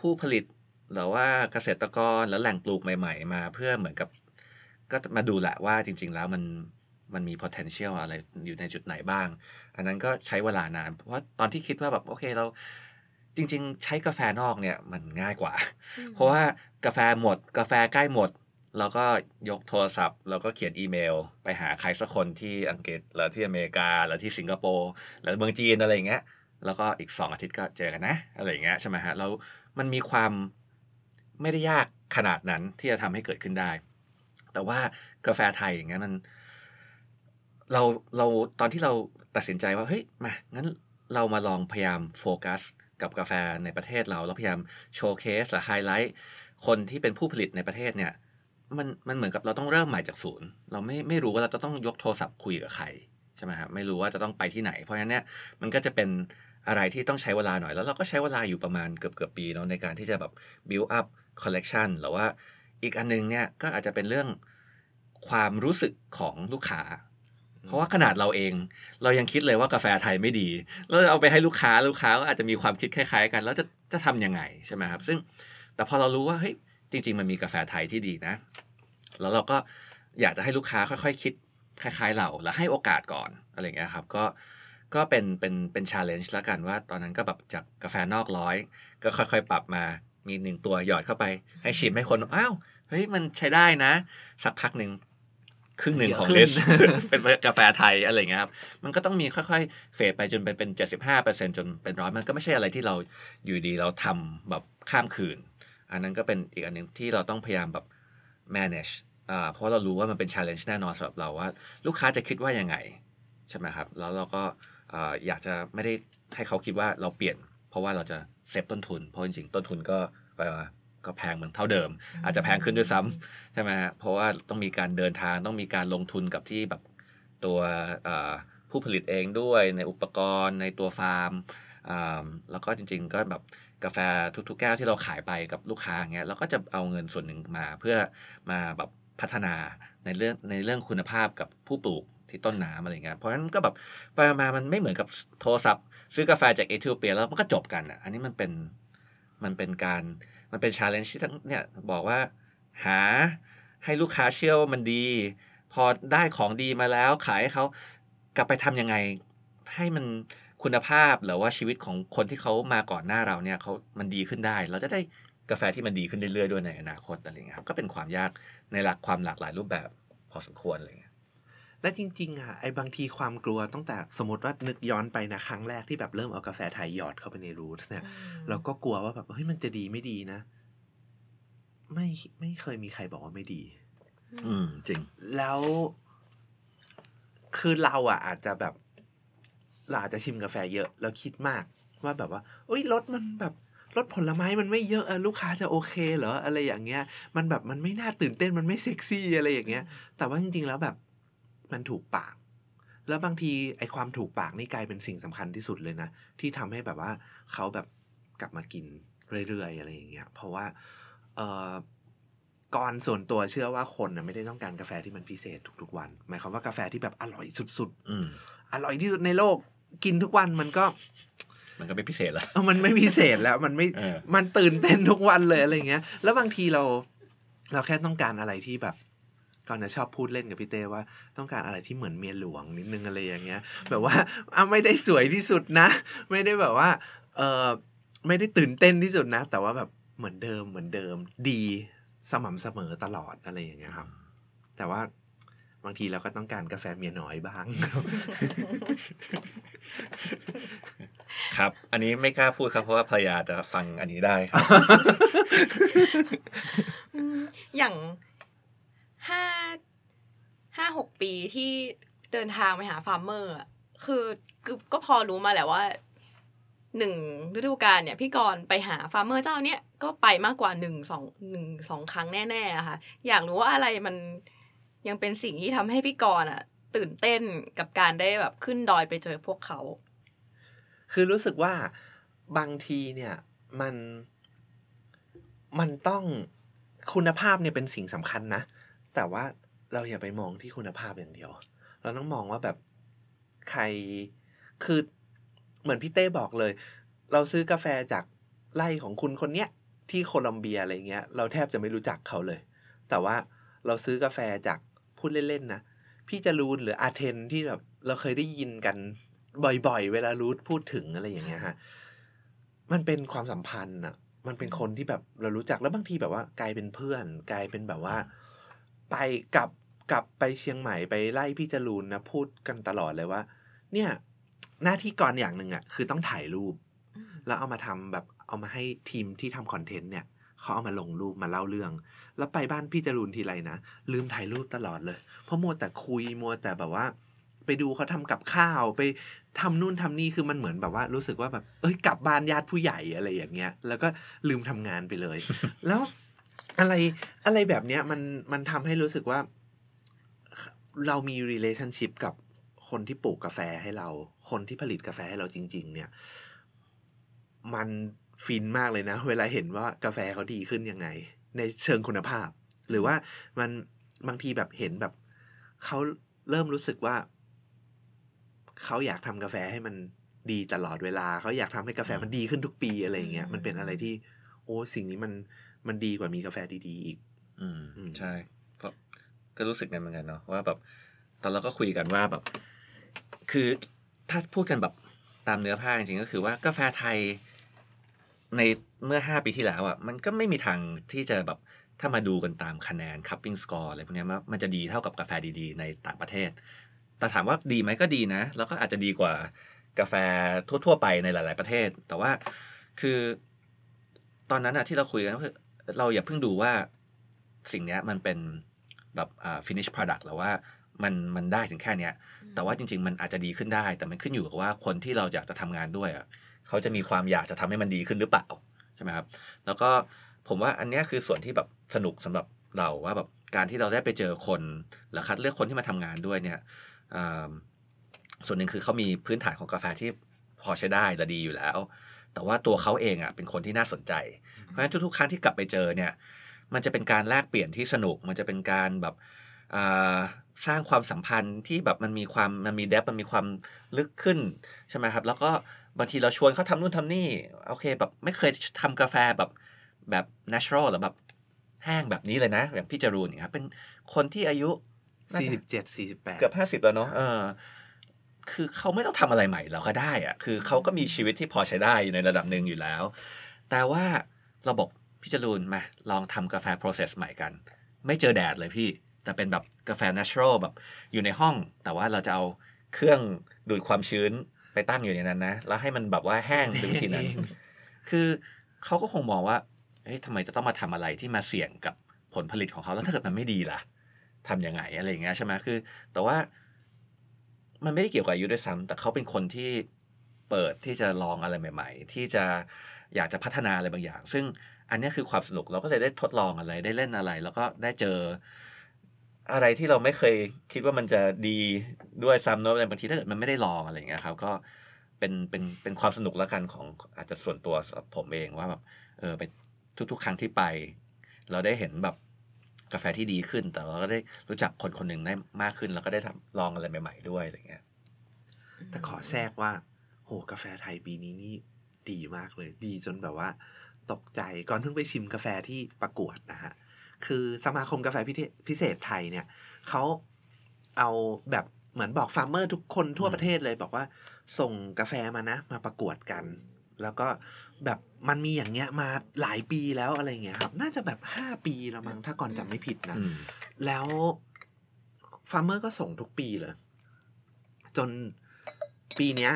ผู้ผลิต หรือว่าเกษตรกรแล้วแหล่งปลูกใหม่ๆมา เพื่อเหมือนกับ ก็มาดูแหละว่าจริงๆแล้วมันมันมี potential อะไรอยู่ในจุดไหนบ้าง อันนั้นก็ใช้เวลานาน เพราะตอนที่คิดว่าแบบโอเคเราจริงๆใช้กาแฟนอกเนี่ยมันง่ายกว่า เพราะว่ากาแฟหมด กาแฟใกล้หมดเราก็ยกโทรศัพท์เราก็เขียนอีเมลไปหาใครสักคนที่อังกฤษหรือที่อเมริกาหรือที่สิงคโปร์หรือเมืองจีนอะไรอย่างเงี้ยแล้วก็อีกสองอาทิตย์ก็เจอกันนะ อะไรอย่างเงี้ยใช่ไหมฮะแล้วมันมีความไม่ได้ยากขนาดนั้นที่จะทำให้เกิดขึ้นได้ แต่ว่ากาแฟไทยอย่างเงี้ยมันเราเราตอนที่เราตัดสินใจว่าเฮ้ยมางั้นเรามาลองพยายามโฟกัสกับกาแฟในประเทศเราแล้วพยายามโชว์เคสหรือไฮไลท์คนที่เป็นผู้ผลิตในประเทศเนี่ยมันมันเหมือนกับเราต้องเริ่มใหม่จากศูนย์ เราไม่ไม่รู้ว่าเราจะต้องยกโทรศัพท์คุยกับใครใช่ไหมครับไม่รู้ว่าจะต้องไปที่ไหน เพราะฉะนั้นเนี่ยมันก็จะเป็นอะไรที่ต้องใช้เวลาหน่อย แล้วเราก็ใช้เวลาอยู่ประมาณเกือบเกือบปีเนาะในการที่จะแบบ build up collection หรือว่าอีกอันนึงเนี่ยก็อาจจะเป็นเรื่องความรู้สึกของลูกค้าเพราะว่าขนาดเราเองเรายังคิดเลยว่ากาแฟไทยไม่ดีเราเอาไปให้ลูกค้าลูกค้าก็อาจจะมีความคิดคล้าย ๆ กัน แล้วจะจะทำยังไงใช่ไหมครับซึ่งแต่พอเรารู้ว่าเฮ้ยจริง ๆมันมีกาแฟไทยที่ดีนะ แล้วเราก็อยากจะให้ลูกค้าค่อยๆ คิดคล้าย ๆเราแล้วให้โอกาสก่อนอะไรเงี้ยครับก็ก็เป็นเป็นเป็นชาเลนจ์ละกันว่า ตอนนั้นก็แบบจากกาแฟนอกร้อย ก็ค่อยๆปรับมามีหนึ่งตัวหยอดเข้าไป ให้ชิมให้คนอ้าวเฮ้ยมันใช้ได้นะ สักพักหนึ่งครึ่งหนึ่งของเลสเป็นกาแฟไทยอะไรเงี้ยครับมันก็ต้องมีค่อยๆเฟดไปจนเป็นเป็นเจ็ดสิบห้าเปอร์เซ็นจนเป็นร้อยมันก็ไม่ใช่อะไรที่เราอยู่ดีเราทำแบบข้ามคืน อันนั้นก็เป็นอีกอันนึง ที่เราต้องพยายามแบบ manage เพราะเรารู้ว่ามันเป็น challenge แน่นอนสำหรับเราว่าลูกค้าจะคิดว่ายังไงใช่ไหมครับแล้วเราก็อยากจะไม่ได้ให้เขาคิดว่าเราเปลี่ยน เพราะว่าเราจะเซฟต้นทุนเพราะจริงๆต้นทุนก็ไปมาก็แพงเหมือนเท่าเดิม อาจจะแพงขึ้นด้วยซ้ำใช่ไหมฮะ เพราะว่าต้องมีการเดินทาง ต้องมีการลงทุนกับที่แบบตัวผู้ผลิตเองด้วยในอุปกรณ์ ในตัวฟาร์ม แล้วก็จริง ๆก็แบบกาแฟทุก ๆแก้วที่เราขายไปกับลูกค้าเงี้ยเราก็จะเอาเงินส่วนหนึ่งมาเพื่อมาแบบ พัฒนา ในเรื่องในเรื่องคุณภาพกับผู้ปลูกที่ต้นน้ำอะไรเงี้ย เพราะฉะนั้นก็แบบไปมามันไม่เหมือนกับโทรศัพท์ ซื้อกาแฟจากเอธิโอเปีย แล้วมันก็จบกันอ่ะ อันนี้มันเป็นมันเป็นการมันเป็นชาเลนจ์ที่ทั้งเนี่ยบอกว่าหาให้ลูกค้าเชื่อว่ามันดี พอได้ของดีมาแล้ว ขายให้เขากลับไปทํำยังไง ให้มันคุณภาพหรือว่าชีวิตของคนที่เขามาก่อนหน้าเราเนี่ยเขามันดีขึ้นได้ เราจะได้กาแฟที่มันดีขึ้นเรื่อยๆ ด้วยในอนาคตอะไรเงี้ยครับก็เป็นความยากในหลักความหลากหลายรูปแบบพอสมควรเลยและจริง ๆ อ่ะ ไอ้บางทีความกลัวตั้งแต่สมมติว่านึกย้อนไปนะ ครั้งแรกที่แบบเริ่มเอากาแฟไทยหยอดเข้าไปในรูทเนี่ย เราก็กลัวว่าแบบเฮ้ยมันจะดีไม่ดีนะไม่ไม่เคยมีใครบอกว่าไม่ดี อืม จริง แล้ว คือเราอ่ะ อาจจะแบบเราอาจจะชิมกาแฟเยอะแล้วคิดมาก ว่าแบบว่าเย้ยรสมันแบบรสผลไม้มันไม่เยอะลูกค้าจะโอเคเหรออะไรอย่างเงี้ยมันแบบมันไม่น่าตื่นเต้น มันไม่เซ็กซี่อะไรอย่างเงี้ย แต่ว่าจริง ๆแล้วแบบมันถูกปาก แล้วบางทีไอความถูกปาก นี่กลายเป็นสิ่งสำคัญที่สุดเลยนะ ที่ทำให้แบบว่าเขาแบบกลับมากินเรื่อยๆอะไรอย่างเงี้ยเพราะว่า เออก่อนส่วนตัวเชื่อว่าคนน่ะไม่ได้ต้องการกาแฟที่มันพิเศษทุกๆวัน หมายความว่ากาแฟที่แบบอร่อยสุดๆออร่อยที่สุดในโลกกินทุกวันมันก็ มันก็ไม่พิเศษแล้วมันไม่พิเศษแล้ว มันไม่มันตื่นเต้นทุกวันเลยอะไรเงี้ยแล้วบางทีเรา เราแค่ต้องการอะไรที่แบบก่อนนะชอบพูดเล่นกับพี่เต้ว่า ต้องการอะไรที่เหมือนเมียหลวง นิดนึงอะไรอย่างเงี้ย แบบว่าอ่ะไม่ได้สวยที่สุดนะไม่ได้แบบว่า เออ ไม่ได้ตื่นเต้นที่สุดนะ แต่ว่าแบบเหมือนเดิมเหมือนเดิม ดีสม่ำเสมอตลอดอะไรอย่างเงี้ยครับ แต่ว่าบางทีเราก็ต้องการกาแฟเมียน้อยบ้างครับอันนี้ไม่กล้าพูดครับเพราะว่าภรรยาจะฟังอันนี้ได้ครับอย่างห้าห้าหกปีที่เดินทางไปหาฟาร์มเมอร์คือคือก็พอรู้มา แหละว่า หนึ่งฤดูกาลเนี่ยพี่กรไปหาฟาร์มเมอร์เจ้าเนี้ยก็ไปมากกว่าหนึ่งสองหนึ่งสองครั้งแน่ๆค่ะอยากรู้ว่าอะไรมันยังเป็นสิ่งที่ทำให้พี่กรอ่ะ ตื่นเต้นกับการได้แบบขึ้นดอยไปเจอพวกเขา คือรู้สึกว่าบางทีเนี่ยมัน มันต้องคุณภาพเนี่ยเป็นสิ่งสำคัญนะแต่ว่าเราอย่าไปมองที่คุณภาพอย่างเดียว เราต้องมองว่าแบบใครคือ เหมือนพี่เต้บอกเลย เราซื้อกาแฟจากไร่ของคุณคนเนี้ยที่โคลอมเบียอะไรเงี้ยเราแทบจะไม่รู้จักเขาเลย แต่ว่าเราซื้อกาแฟจากพูดเล่นๆนะพี่จรูนหรืออาเทนที่แบบ เราเคยได้ยินกันบ่อยๆเวลารูทพูดถึงอะไรอย่างเงี้ยฮะมันเป็นความสัมพันธ์อะมันเป็นคนที่แบบเรารู้จักแล้วบางทีแบบว่ากลายเป็นเพื่อน กลายเป็นแบบว่าไปกลับกลับไปเชียงใหม่ไปไล่พี่จรูนนะ พูดกันตลอดเลยว่า เนี่ยหน้าที่ก่อนอย่างหนึ่งอะ่ะคือต้องถ่ายรูป แล้วเอามาทำแบบเอามาให้ทีมที่ทำคอนเทนต์เนี่ยเขาเอามาลงรูปมาเล่าเรื่อง แล้วไปบ้านพี่จรูนทีไรนะลืมถ่ายรูปตลอดเลยเพราะมัวแต่คุยมัวแต่แบบว่า ไปดูเขาทำกับข้าวไปทำนู่นทำนี่คือมันเหมือนแบบว่ารู้สึกว่าแบบเอ้ยกลับบ้านญาติผู้ใหญ่อะไรอย่างเงี้ยแล้วก็ลืมทำงานไปเลย แล้วอะไรอะไรแบบเนี้ยมันมันทำให้รู้สึกว่า เรามี relationship กับคนที่ปลูกกาแฟให้เรา คนที่ผลิตกาแฟให้เราจริง ๆ เนี่ย มันฟินมากเลยนะ เวลาเห็นว่ากาแฟเขาดีขึ้นยังไง ในเชิงคุณภาพ หรือว่ามันบางทีแบบเห็นแบบเขาเริ่มรู้สึกว่าเขาอยากทำกาแฟให้มันดีตลอดเวลาเขาอยากทำให้กาแฟมันดีขึ้นทุกปีอะไรอย่างเงี้ยมันเป็นอะไรที่ โอ้สิ่งนี้มันมันดีกว่ามีกาแฟดีๆอีก อืมใช่ก็ก็รู้สึกนันเหมือนกันเนาะว่าแบบ ตอนเราก็คุยกันว่าแบบ คือถ้าพูดกันแบบตามเนื้อผ้าจริงๆก็คือว่ากาแฟไทย ในเมื่อห้าปีที่แล้วอ่ะมันก็ไม่มีทางที่จะแบบถ้ามาดูกันตามคะแนนคัพปิ้งสกอร์อะไรพวกนี้มันจะดีเท่ากับกาแฟดีๆ ในต่างประเทศ แต่ถามว่าดีไหมก็ดีนะแล้วก็อาจจะดีกว่ากาแฟทั่วๆไปในหลาย ๆประเทศ แต่ว่าคือ ตอนนั้นอะที่เราคุยกันก็คือเราอย่าเพิ่งดูว่าสิ่งนี้มันเป็นแบบ finish product หรือว่ามันมันได้ถึงแค่เนี้ย แต่ว่าจริงๆ มันอาจจะดีขึ้นได้ แต่มันขึ้นอยู่กับว่าคนที่เราอยากจะทำงานด้วย เขาจะมีความอยากจะทำให้มันดีขึ้นหรือเปล่าใช่ไหมครับแล้วก็ผมว่าอันนี้คือส่วนที่แบบสนุกสำหรับเราว่าแบบการที่เราได้ไปเจอคนหรือคัดเลือกคนที่มาทำงานด้วยเนี่ยส่วนหนึ่งคือเขามีพื้นฐานของกาแฟที่พอใช้ได้และดีอยู่แล้ว แต่ว่าตัวเขาเองอ่ะเป็นคนที่น่าสนใจเพราะฉะนั้นทุก ๆ ครั้งที่กลับไปเจอเนี่ย มันจะเป็นการแลกเปลี่ยนที่สนุก มันจะเป็นการแบบสร้างความสัมพันธ์ที่แบบมันมีความมันมีเดฟมันมีความลึกขึ้นใช่ไหมครับ แล้วก็บางทีเราชวนเขาทำนู่นทำนี่ โอเคแบบ ไม่เคยทำกาแฟแบบแบบ natural หรือแบบ แห้งแบบนี้เลยนะอย่างพี่จรูนเนี่ยครับเป็นคนที่อายุสี่สิบเจ็ดสี่สิบแปดเกือบห้าสิบแล้วเนาะเออคือเขาไม่ต้องทำอะไรใหม่ เราก็ได้อะคือเขาก็มีชีวิตที่พอใช้ได้อยู่ในระดับหนึ่งอยู่แล้ว แต่ว่าเราบอกพี่จรูนมา ลองทำกาแฟ process ใหม่กัน ไม่เจอแดดเลยพี่ แต่เป็นแบบกาแฟ natural แบบ อยู่ในห้อง แต่ว่าเราจะเอาเครื่องดูดความชื้นไปตั้งอยู่ในนั้นนะแล้วให้มันแบบว่าแห้งดูที่นั้น คือเขาก็คงมองว่าเฮ้ยทำไมจะต้องมาทำอะไรที่มาเสี่ยงกับผลผลิตของเขาแล้วถ้าเกิดมันไม่ดีล่ะ ทํำยังไงอะไรอย่างเงี้ยใช่ไหมคือ แต่ว่ามันไม่ได้เกี่ยวกับอายุด้วยซ้ำแต่เขาเป็นคนที่เปิดที่จะลองอะไรใหม่ ๆ ที่จะอยากจะพัฒนาอะไรบางอย่าง ซึ่งอันนี้คือความสนุกเราก็เลยได้ทดลองอะไรได้เล่นอะไร แล้วก็ได้เจออะไรที่เราไม่เคยคิดว่ามันจะดีด้วยซ้ำเนอะบางทีถ้าเกิดมันไม่ได้ลองอะไรอย่างเงี้ยครับก็เป็นเป็นเป็นความสนุกแล้วกันของอาจจะส่วนตัวสำหรับผมเองว่าแบบเออไปทุก ๆ ครั้งที่ไป เราได้เห็นแบบกาแฟที่ดีขึ้น แต่เราก็ได้รู้จักคนคนหนึ่งได้มากขึ้น แล้วก็ได้ทาลองอะไรใหม่ ๆด้วยอะไรเงี้ยแต่ขอแทรกว่าโหกาแฟไทยปีนี้นี่ดีมากเลยดีจนแบบว่า ตกใจก่อนเพิ่งไปชิมกาแฟที่ประกวดนะฮะ คือสมาคมกาแฟพิเศษไทยเนี่ยเขาเอาแบบเหมือนบอกฟาร์มเมอร์ทุกคนทั่วประเทศเลยบอกว่า ส่งกาแฟมานะ มาประกวดกัน แล้วก็แบบมันมีอย่างเงี้ยมาหลายปีแล้วอะไรเงี้ยครับน่าจะแบบห้าปีละมั้งถ้าก่อนจำไม่ผิดนะ แล้วฟาร์มเมอร์ก็ส่งทุกปีเลยจนปีเนี้ย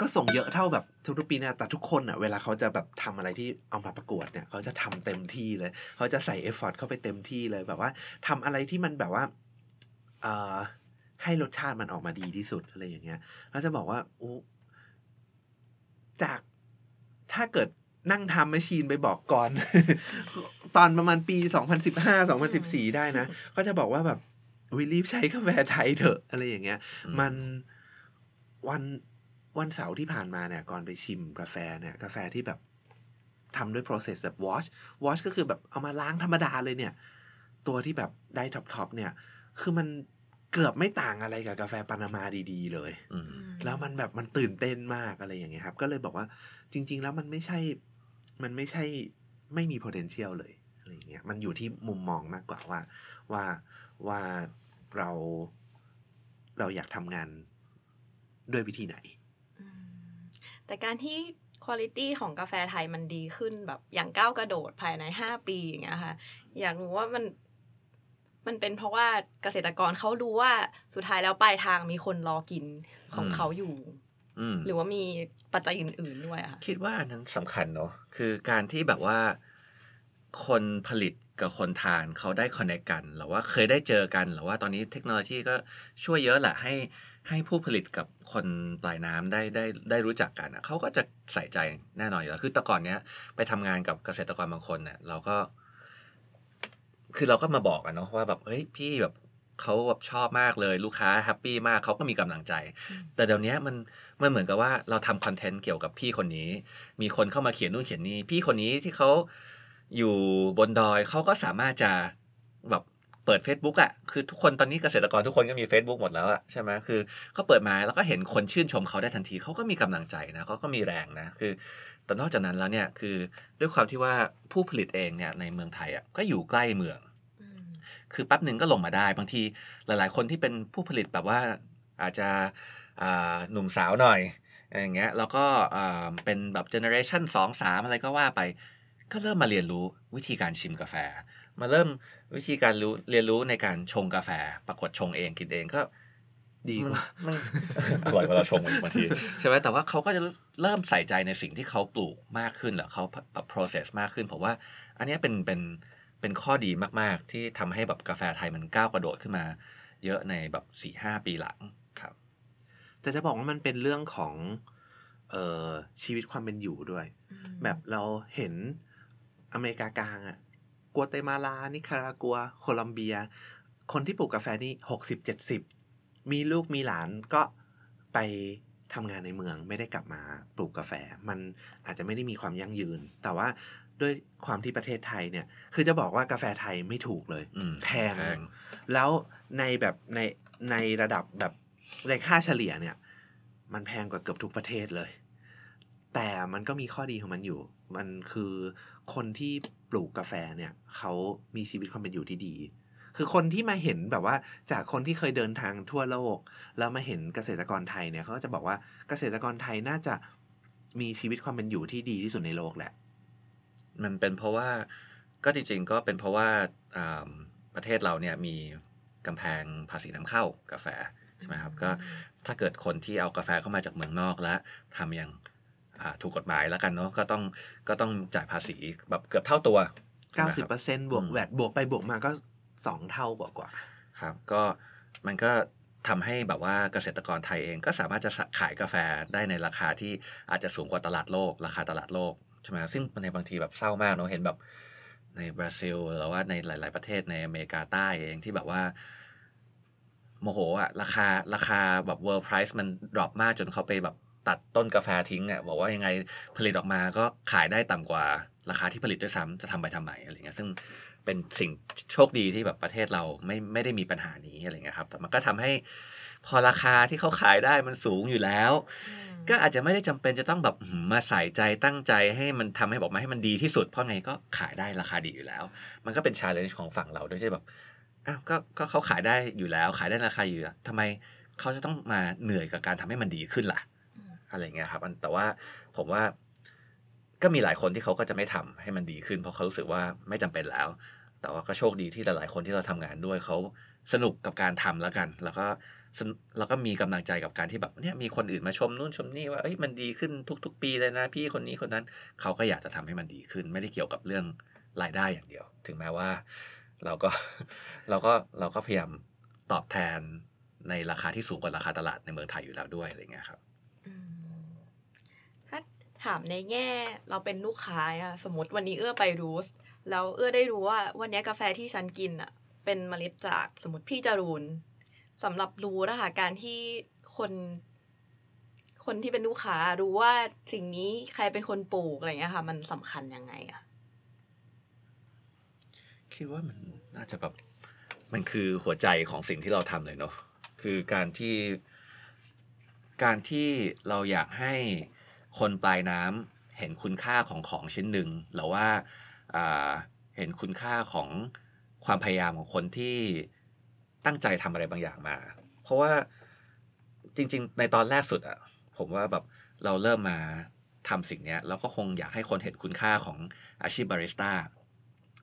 ก็ส่งเยอะเท่าแบบทุกๆปีนะแต่ทุกคนอ่ะเวลาเขาจะแบบทำอะไรที่เอามาประกวดเนี่ยเขาจะทำเต็มที่เลยเขาจะใส่เอฟเฟอร์เข้าไปเต็มที่เลยแบบว่าทำอะไรที่มันแบบว่าเอ่อให้รสชาติมันออกมาดีที่สุดอะไรอย่างเงี้ยเราจะบอกว่าอู้จากถ้าเกิดนั่งทำมชชีนไปบอกก่อน ตอนประมาณปี2015 2014 ได้นะก็จะบอกว่าแบบวิลีฟใช้กาแฟไทยเถอะอะไรอย่างเงี้ยมันวันวันเสาร์ที่ผ่านมาเนี่ยก่อนไปชิมกาแฟเนี่ยกาแฟที่แบบทำด้วย process แบบ wash wash ก็คือแบบเอามาล้างธรรมดาเลยเนี่ย ตัวที่แบบได้ท็อปทอปเนี่ยคือมันเกือบไม่ต่างอะไรกับกาแฟปานามาดี ๆ เลยแล้วมันแบบมันตื่นเต้นมากอะไรอย่างเงี้ยครับก็เลยบอกว่าจริง ๆ แล้วมันไม่ใช่มันไม่ใช่ไม่มี potential เลยอะไรเงี้ยมันอยู่ที่มุมมองมากกว่าว่าว่าว่าเราเราอยากทำงานด้วยวิธีไหนแต่การที่คุณภาพของกาแฟไทยมันดีขึ้นแบบอย่างก้าวกระโดดภายในห้าปี อย่างเงี้ยค่ะอยากรู้ว่ามันมันเป็นเพราะว่าเกษตรกรเขารู้ว่าสุดท้ายแล้วปลายทางมีคนรอกินของเขาอยู่หรือว่ามีปัจจัยอื่น ๆ ด้วยค่ะคิดว่าอันั้นสำคัญเนาะคือการที่แบบว่า คนผลิตกับคนทาน เขาได้คอนเนคกันหรือว่าเคยได้เจอกันหรือว่าตอนนี้เทคโนโลยีก็ช่วยเยอะแหละให้ให้ผู้ผลิตกับคนปลายน้ำได้ได้ได้รู้จักกัน เขาก็จะใส่ใจแน่นอนอยู่แล้ว คือตะก่อนเนี้ยไปทำงานกับเกษตรกรบางคนเนี่ยเราก็ คือเราก็มาบอกกันเนาะว่าแบบเฮ้ย พี่แบบเขาแบบชอบมากเลยลูกค้าแฮปปี้มากเขาก็มีกำลังใจ แต่เดี๋ยวนี้มันมันเหมือนกับว่าเราทำคอนเทนต์เกี่ยวกับพี่คนนี้ มีคนเข้ามาเขียนนู่นเขียนนี่พี่คนนี้ที่เขาอยู่บนดอยเขาก็สามารถจะแบบเปิด Facebook อะ่ะ คือทุกคนตอนนี้เกษตรกรทุกคนก็มี Facebook หมดแล้วอะ่ะใช่ไหม คือก็เปิดมาแล้วก็เห็นคนชื่นชมเขาได้ทันที เขาก็มีกำลังใจนะเขาก็มีแรงนะ คือ แต่นอกจากนั้นแล้วเนี่ย คือด้วยความที่ว่าผู้ผลิตเองเนี่ยในเมืองไทยอะ่ะก็อยู่ใกล้เมือง คือแป๊บหนึ่งก็ลงมาได้ บางทีหลายๆคนที่เป็นผู้ผลิตแบบว่าอาจจะหนุ่มสาวหน่อย อย่างเงี้ย แล้วก็เป็นแบบเจเนอเรชันสองสามอะไรก็ว่าไป ก็เริ่มมาเรียนรู้วิธีการชิมกาแฟ มาเริ่มวิธีการรู้เรียนรู้ในการชงกาแฟปรากฏชงเองกินเองก็ ดีกว่าอร่อยกว่าเราชงอีกบางทีใช่ไหมแต่ว่าเขาก็จะเริ่มใส่ใจในสิ่งที่เขาปลูกมากขึ้นหรือเขาแบบ process มากขึ้นผมว่าอันนี้เป็นเป็นเป็นข้อดีมากๆ ที่ทำให้แบบกาแฟไทยมันก้าวกระโดดขึ้นมา เยอะในแบบสี่ห้าปีหลังครับ แต่จะบอกว่ามันเป็นเรื่องของ เออชีวิตความเป็นอยู่ด้วย แบบเราเห็นอเมริกากลางอะกัวเตมาลา นิคารากัว โคลอมเบีย คนที่ปลูกกาแฟนี่หกสิบเจ็ดสิบ มีลูกมีหลานก็ไปทำงานในเมืองไม่ได้กลับมาปลูกกาแฟ มันอาจจะไม่ได้มีความยั่งยืน แต่ว่าด้วยความที่ประเทศไทยเนี่ย คือจะบอกว่ากาแฟไทยไม่ถูกเลย แพง แล้วในแบบในในระดับแบบในค่าเฉลี่ยเนี่ย มันแพงกว่าเกือบทุกประเทศเลย แต่มันก็มีข้อดีของมันอยู่ มันคือคนที่ปลูกกาแฟเนี่ยเขามีชีวิตความเป็นอยู่ที่ดี คือคนที่มาเห็นแบบว่าจากคนที่เคยเดินทางทั่วโลก แล้วมาเห็นเกษตรกรไทยเนี่ยเขาก็จะบอกว่าเกษตรกรไทยน่าจะมีชีวิตความเป็นอยู่ที่ดีที่สุดในโลกแหละ มันเป็นเพราะว่าก็จริงๆก็เป็นเพราะว่าประเทศเราเนี่ยมีกำแพงภาษีนำเข้ากาแฟใช่ไหมครับก็ถ้าเกิดคนที่เอากาแฟเข้ามาจากเมืองนอกแล้วทำอย่างถูกกฎหมายแล้วกันเนาะก็ต้องก็ต้องจ่ายภาษีแบบเกือบเท่าตัว 90%บวกแวดบวกไปบวกมาก็ 2 เท่ากว่ากว่าครับก็มันก็ทำให้แบบว่าเกษตรกรไทยเองก็สามารถจะขายกาแฟได้ในราคาที่อาจจะสูงกว่าตลาดโลกราคาตลาดโลก ใช่ไหมซึ่งในบางทีแบบเศร้ามากเนาะเห็นแบบในบราซิลหรือว่าในหลาย ๆ ประเทศในอเมริกาใต้เองที่แบบว่าโมโหอะราคาราคาแบบ world price มันดรอปมากจนเขาไปแบบตัดต้นกาแฟทิ้งอ่ะบอกว่ายังไงผลิตออกมา ก็ขายได้ต่ำกว่าราคาที่ผลิตด้วยซ้ำจะทำไปทำไมอะไรเงี้ยซึ่งเป็นสิ่งโชคดีที่แบบประเทศเราไม่ไม่ได้มีปัญหานี้อะไรเงี้ยครับแต่มันก็ทำให้พอราคาที่เขาขายได้มันสูงอยู่แล้ว ก็อาจจะไม่ได้จำเป็นจะต้องแบบมาใส่ใจตั้งใจให้มันทำให้บอกมาให้มันดีที่สุด เพราะไงก็ขายได้ราคาดีอยู่แล้ว มันก็เป็นชาเลนจ์ของฝั่งเราด้วยที่แบบอ้าวก็ก็เขาขายได้อยู่แล้ว ขายได้ราคาอยู่แล้วทำไมเขาจะต้องมาเหนื่อยกับการทำให้มันดีขึ้นล่ะอะไรเงี้ยครับแต่ว่าผมว่าก็มีหลายคนที่เขาก็จะไม่ทำให้มันดีขึ้น เพราะเขารู้สึกว่าไม่จำเป็นแล้ว แต่ว่าก็โชคดีที่หลายๆคนที่เราทำงานด้วย เขาสนุกกับการทำแล้วกัน แล้วก็แล้วก็มีกำลังใจกับการที่แบบเนี่ยมีคนอื่นมาชมนู่นชมนี่ว่าเอ้ยมันดีขึ้นทุกๆ ปีเลยนะพี่คนนี้คนนั้น เขาก็อยากจะทำให้มันดีขึ้น ไม่ได้เกี่ยวกับเรื่องรายได้อย่างเดียว ถึงแม้ว่าเราก็เราก็เราก็พยายามตอบแทนในราคาที่สูงกว่าราคาตลาดในเมืองไทยอยู่แล้วด้วยอะไรเงี้ยครับถามในแง่เราเป็นลูกค้าอะสมมติวันนี้เอื้อไปรูสแล้วเอื้อได้รู้ว่าวันนี้กาแฟที่ฉันกินอะเป็นเมล็ดจากสมมติพี่จรูนสำหรับรู้นะคะการที่คน คนที่เป็นลูกค้ารู้ว่าสิ่งนี้ใครเป็นคนปลูกอะไรเงี้ยค่ะ มันสำคัญยังไงอะคิดว่ามันน่าจะแบบมันคือหัวใจของสิ่งที่เราทำเลยเนาะคือการที่ การที่เราอยากให้คนปลายน้ำเห็นคุณค่าของของชิ้นหนึ่งหรือว่าเห็นคุณค่าของความพยายามของคนที่ตั้งใจทำอะไรบางอย่างมา เพราะว่าจริง ๆ ในตอนแรกสุดอะผมว่าแบบเราเริ่มมาทำสิ่งนี้เราก็คงอยากให้คนเห็นคุณค่าของอาชีพบาริสต้า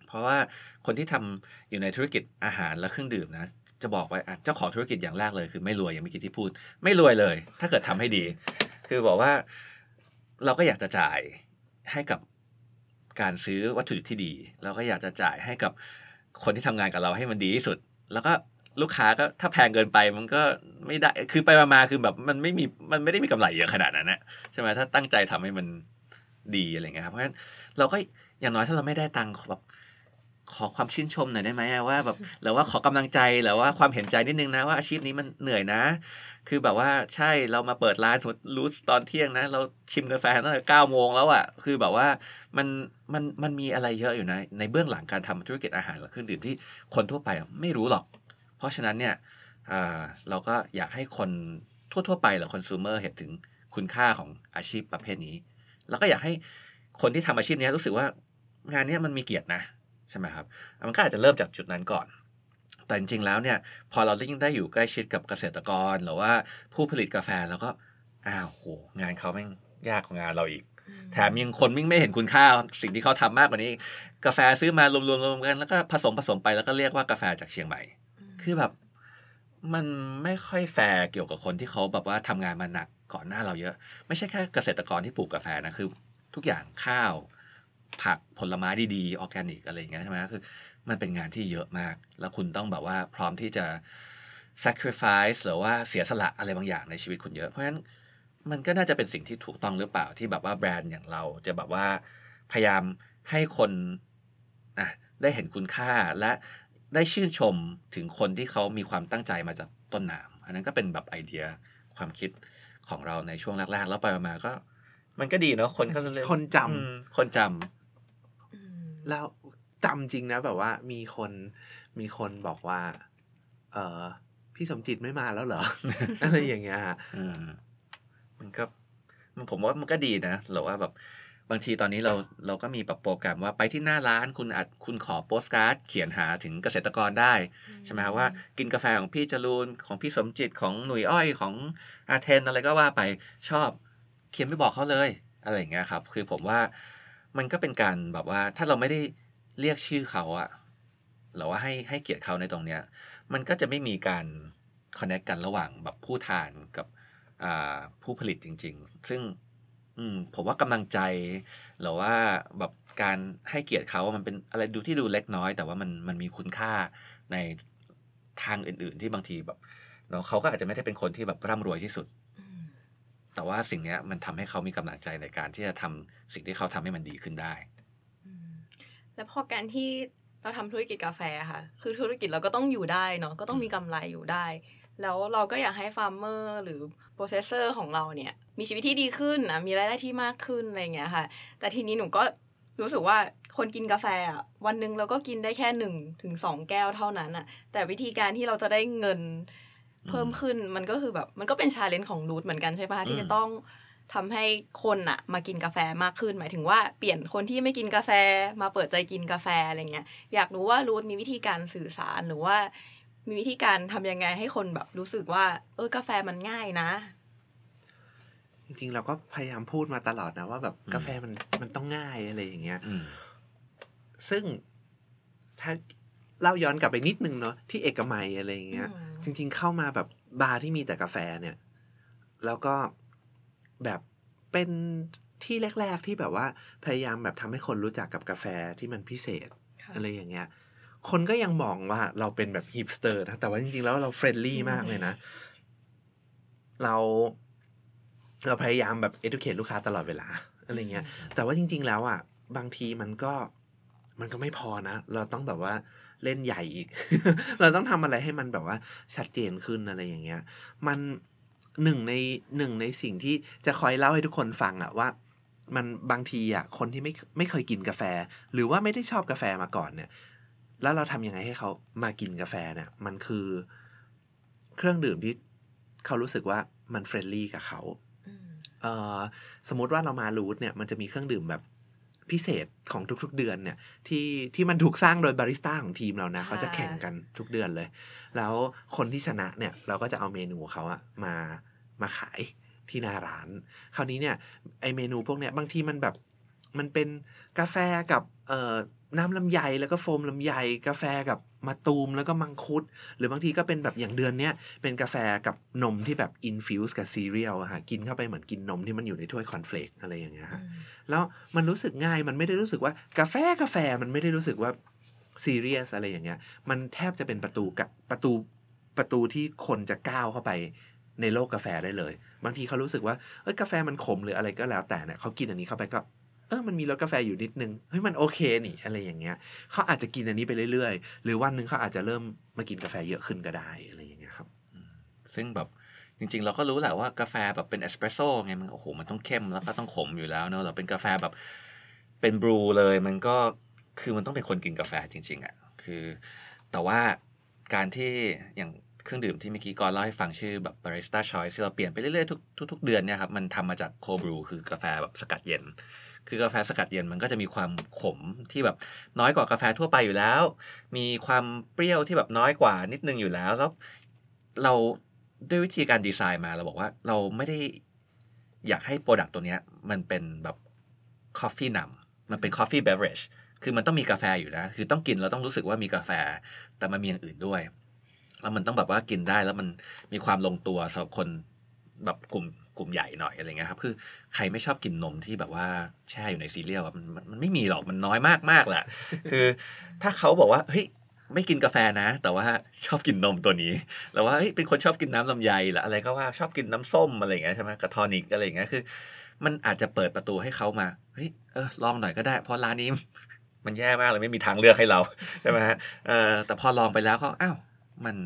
เพราะว่าคนที่ทำอยู่ในธุรกิจอาหารและเครื่องดื่มนะจะบอกไว้เจ้าของธุรกิจอย่างแรกเลยคือไม่รวยอย่างเมื่อกี้ที่พูดไม่รวยเลย ถ้าเกิดทำให้ดี คือบอกว่าเราก็อยากจะจ่ายให้กับการซื้อวัตถุดิบที่ดี เราก็อยากจะจ่ายให้กับคนที่ทำงานกับเราให้มันดีที่สุด แล้วก็ลูกค้าก็ถ้าแพงเกินไปมันก็ไม่ได้คือไปมาคือแบบมันไม่มีมันไม่ได้มีกำไรเยอะขนาดนั้นนะใช่ไหมถ้าตั้งใจทำให้มันดีอะไรเงี้ยครับเพราะฉะนั้นเราก็อย่างน้อยถ้าเราไม่ได้ตังค์แบบขอความชื่นชมหน่อยได้ไหมว่าแบบหรือว่าขอกำลังใจหรือว่าความเห็นใจนิดนึงนะว่าอาชีพนี้มันเหนื่อยนะคือแบบว่าใช่เรามาเปิดร้านสมมติรู้ตอนเที่ยงนะ เราชิมกาแฟตั้งแต่เก้าโมงแล้วอะ่ะคือแบบว่ามันมันมันมีอะไรเยอะอยู่นะในเบื้องหลังการทำธุรกิจอาหารหรือเครื่องดื่มที่คนทั่วไปไม่รู้หรอก เพราะฉะนั้นเนี่ยเราก็อยากให้คนทั่ว ๆไป หรือคอน sumer เห็นถึงคุณค่าของอาชีพประเภทนี้ แล้วก็อยากให้คนที่ทำอาชีพนี้รู้สึกว่างานนี้มันมีเกียรตินะใช่ไหมครับมันก็อาจจะเริ่มจากจุดนั้นก่อนแต่จริงๆแล้วเนี่ย พอเรายิ่งได้อยู่ใกล้ชิดกับเกษตรกรหรือว่าผู้ผลิตกาแฟแล้วก็อ้าวโหงานเขาแม่งยากกว่างานเราอีก แถมยังคนมิ่งไม่เห็นคุณค่าสิ่งที่เขาทำมากกว่านี้ กาแฟซื้อมารวมๆกันแล้วก็ผสมผสมไปแล้วก็เรียกว่ากาแฟจากเชียงใหม่ คือแบบมันไม่ค่อยแฟร์เกี่ยวกับคนที่เขาแบบว่าทำงานมาหนักก่อนหน้าเราเยอะ ไม่ใช่แค่เกษตรกรที่ปลูกกาแฟนะคือ ทุกอย่างข้าว ผักผลไม้ดีๆออแกนิกอะไรอย่างเงี้ยใช่ไหมคือมันเป็นงานที่เยอะมาก แล้วคุณต้องแบบว่าพร้อมที่จะ sacrifice หรือว่าเสียสละอะไรบางอย่างในชีวิตคุณเยอะ เพราะฉะนั้น มันก็น่าจะเป็นสิ่งที่ถูกต้องหรือเปล่าที่แบบว่าแบรนด์อย่างเรา จะแบบว่าพยายามให้คนอ่ะได้เห็นคุณค่า และได้ชื่นชมถึงคนที่เขามีความตั้งใจมาจากต้นน้ำอันนั้นก็เป็นแบบไอเดียความคิดของเราในช่วงแรกๆ แล้วไปมา ก็ มันก็ดีเนาะคนเขาเลยคนจำคนจำแล้วจำจริงนะแบบว่ามีคนมีคนบอกว่า เออพี่สมจิตไม่มาแล้วเหรออะไรอย่างเงี้ยมันก็มันผมว่ามันก็ดีนะหรือว่าแบบ บางทีตอนนี้เราเราก็มีแบบโปรแกรมว่าไปที่หน้าร้านคุณอัดคุณขอโปสการ์ดเขียนหาถึงเกษตรกรได้ใช่ไหมครับว่ากินกาแฟของพี่จรูนของพี่สมจิตของหนุ่ยอ้อยของอาเทนอะไรก็ว่าไปชอบเขียนไม่บอกเขาเลย อะไรอย่างเงี้ยครับ คือผมว่ามันก็เป็นการแบบว่าถ้าเราไม่ได้เรียกชื่อเขาอะหรือว่าให้ให้เกียรติเขาในตรงเนี้ย มันก็จะไม่มีการคอนเนคกันระหว่างแบบผู้ทานกับผู้ผลิตจริงๆ ซึ่งผมว่ากำลังใจหรือว่าแบบการให้เกียรติเขา มันเป็นอะไรดูที่ดูเล็กน้อย แต่ว่ามันมันมีคุณค่าในทางอื่นๆที่บางทีแบบเนาะเขาก็อาจจะไม่ได้เป็นคนที่แบบร่ำรวยที่สุด แต่ว่าสิ่งนี้มันทำให้เขามีกำลังใจในการที่จะทำสิ่งที่เขาทำให้มันดีขึ้นได้แล้วพอการที่เราทำธุรกิจกาแฟค่ะ คือธุรกิจเราก็ต้องอยู่ได้เนาะ ก็ต้องมีกำไรอยู่ได้ แล้วเราก็อยากให้ฟาร์มเมอร์หรือโปรเซสเซอร์ของเราเนี่ย มีชีวิตที่ดีขึ้นนะ มีรายได้ที่มากขึ้นอะไรเงี้ยค่ะ แต่ทีนี้หนูก็รู้สึกว่าคนกินกาแฟอ่ะ วันหนึ่งเราก็กินได้แค่หนึ่งถึงสองแก้วเท่านั้นอ่ะ แต่วิธีการที่เราจะได้เงินเพิ่มขึ้น มันก็คือแบบ มันก็เป็นชาเลนจ์ของรูทเหมือนกันใช่ปะที่จะต้องทำให้คนอะมากินกาแฟมากขึ้น หมายถึงว่าเปลี่ยนคนที่ไม่กินกาแฟมาเปิดใจกินกาแฟอะไรเงี้ยอยากรู้ว่ารูทมีวิธีการสื่อสารหรือว่ามีวิธีการทำยังไงให้คนแบบรู้สึกว่าเออกาแฟมันง่ายนะ จริงๆเราก็พยายามพูดมาตลอดนะว่าแบบกาแฟมันมันต้องง่ายอะไรอย่างเงี้ยซึ่งถ้าเล่าย้อนกลับไปนิดนึงเนาะที่เอกมัยอะไรอย่างเงี้ยจริง ๆ เข้ามาแบบบาร์ที่มีแต่กาแฟเนี่ย แล้วก็แบบเป็นที่แรก ๆ ที่แบบว่าพยายามแบบทำให้คนรู้จักกับกาแฟที่มันพิเศษ อะไรอย่างเงี้ย คนก็ยังมองว่าเราเป็นแบบฮิปสเตอร์นะ แต่ว่าจริงๆ แล้วเราเฟรนลี่มากเลยนะ เรา เราพยายามแบบเอดูเคทลูกค้าตลอดเวลา อะไรเงี้ย แต่ว่าจริง ๆ แล้วอ่ะ บางทีมันก็มันก็ไม่พอนะ เราต้องแบบว่าเล่นใหญ่อีก เราต้องทำอะไรให้มันแบบว่า ชัดเจนขึ้นอะไรอย่างเงี้ย มันหนึ่งในหนึ่งในสิ่งที่จะคอยเล่าให้ทุกคนฟังอะว่า มันบางทีอะคนที่ไม่ไม่เคยกินกาแฟ หรือว่าไม่ได้ชอบกาแฟมาก่อนเนี่ย แล้วเราทำยังไงให้เขามากินกาแฟเนี่ยมันคือ เครื่องดื่มที่ เขารู้สึกว่ามันเฟรนลี่กับเขาเออสมมติว่าเรามารูทเนี่ย มันจะมีเครื่องดื่มแบบพิเศษของทุกๆเดือนเนี่ยที่ที่มันถูกสร้างโดยบาริสต้าของทีมเรานะเขาจะแข่งกันทุกเดือนเลย แล้วคนที่ชนะเนี่ยเราก็จะเอาเมนูเขาอะมามาขายที่หน้าร้าน คราวนี้เนี่ย ไอเมนูพวกเนี้ยบางทีมันแบบมันเป็นกาแฟกับเอ่อน้ำลำไยแล้วก็โฟมลำไยกาแฟกับมะตูมแล้วก็มังคุดหรือบางทีก็เป็นแบบอย่างเดือนเนี้ยเป็นกาแฟกับนมที่แบบอินฟิวส์กับซีเรียลอะฮะกินเข้าไปเหมือนกินนมที่มันอยู่ในถ้วยคอนเฟลกอะไรอย่างเงี้ยฮะแล้วมันรู้สึกง่ายมันไม่ได้รู้สึกว่ากาแฟกาแฟมันไม่ได้รู้สึกว่าซีเรียสอะไรอย่างเงี้ยมันแทบจะเป็นประตูกับประตูประตูที่คนจะก้าวเข้าไปในโลกกาแฟได้เลยบางทีเขารู้สึกว่าเอ้ยกาแฟมันขมหรืออะไรก็แล้วแต่เนี่ยเขากินอันนี้เข้าไปก็เออ มันมีรสกาแฟอยู่นิดนึง เฮ้ย มันโอเคนี่ อะไรอย่างเงี้ยเขาอาจจะกินอันนี้ไปเรื่อย ๆ หรือวันหนึ่งเขาอาจจะเริ่มมากินกาแฟเยอะขึ้นก็ได้ อะไรอย่างเงี้ยครับซึ่งแบบจริงๆ เราก็รู้แหละว่ากาแฟแบบเป็นเอสเปรสโซ่ไงมันโอ้โห มันต้องเข้มแล้วก็ต้องขมอยู่แล้วเนอะเราเป็นกาแฟแบบเป็นบรูเลย มันก็คือมันต้องเป็นคนกินกาแฟจริง ๆอะ่ะคือ แต่ว่าการที่อย่างเครื่องดื่มที่เมื่อกี้ก่อนเล่าให้ฟังชื่อ แบบบาริสต้าชอย c ที่เราเปลี่ยนไปเรื่อยๆทุกทุกๆเดือนเนี่ยครับ มันทำมาจากโคบรู คือกาแฟแบบสกัดเย็นคือกาแฟสกัดเย็นมันก็จะมีความขมที่แบบน้อยกว่ากาแฟทั่วไปอยู่แล้ว มีความเปรี้ยวที่แบบน้อยกว่านิดนึงอยู่แล้วแล้วเราด้วยวิธีการดีไซน์มาเราบอกว่า เราไม่ได้อยากให้โปรดักต์ตัวเนี้ยมันเป็นแบบกาแฟนำมันเป็นกาแฟเบเวอร์จคือมันต้องมีกาแฟอยู่นะ คือต้องกินเราต้องรู้สึกว่ามีกาแฟแต่มันมีอย่างอื่นด้วยแล้วมันต้องแบบว่ากินได้แล้วมันมีความลงตัวสำหรับคนแบบกลุ่มลุ่มใหญ่หน่อยอะไรเงี้ยครับ คือใครไม่ชอบกินนมที่แบบว่าแช่อยู่ในซีเรียลมันมันไม่มีหรอกมันน้อยมากมากแหละคือ ถ้าเขาบอกว่าเฮ้ยไม่กินกาแฟนะ แต่ว่าชอบกินนมตัวนี้แล้วว่าเฮ้ยเป็นคนชอบกินน้ำลำไยหรืออะไรก็ว่าชอบกินน้ำส้มอะไรเงี้ยใช่ไหมกระทอนิกอะไรเงี้ยคือ มันอาจจะเปิดประตูให้เขามาเฮ้ยเออลองหน่อยก็ได้ เพราะร้านนี้มันแย่มากเลยไม่มีทางเลือกให้เราใช่ไหมฮะเออแต่พอลองไปแล้วก็อ้าวมัน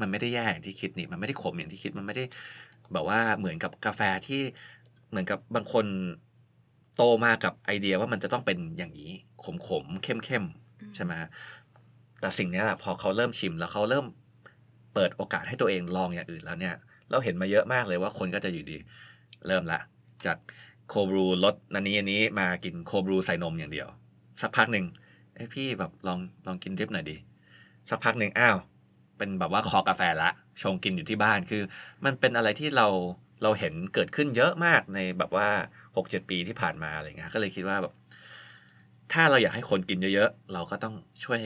มันไม่ได้แย่อย่างที่คิดนี่มันไม่ได้ขมอย่างที่คิดมันไม่ได้แบบว่าเหมือนกับกาแฟที่เหมือนกับบางคนโตมากับไอเดียว่ามันจะต้องเป็นอย่างนี้ขมขม เข้มเข้มใช่ไหมแต่สิ่งนี้แหละพอเขาเริ่มชิมแล้วเขาเริ่มเปิดโอกาสให้ตัวเองลองอย่างอื่นแล้วเนี่ย เราเห็นมาเยอะมากเลยว่าคนก็จะอยู่ดี เริ่มละจาก โคบรูลดนันนี้อันนี้มากินโคบรูใส่นมอย่างเดียว สักพักหนึ่งไอพี่แบบลองลองกินดริปหน่อยดีสักพักหนึ่งอ้าว เป็นแบบว่าคอกาแฟละชงกินอยู่ที่บ้านคือมันเป็นอะไรที่เราเราเห็นเกิดขึ้นเยอะมากในแบบว่าหกเจ็ดปีที่ผ่านมาอะไรเงี้ยก็เลยคิดว่าแบบถ้าเราอยากให้คนกินเยอะๆ เราก็ต้องช่วย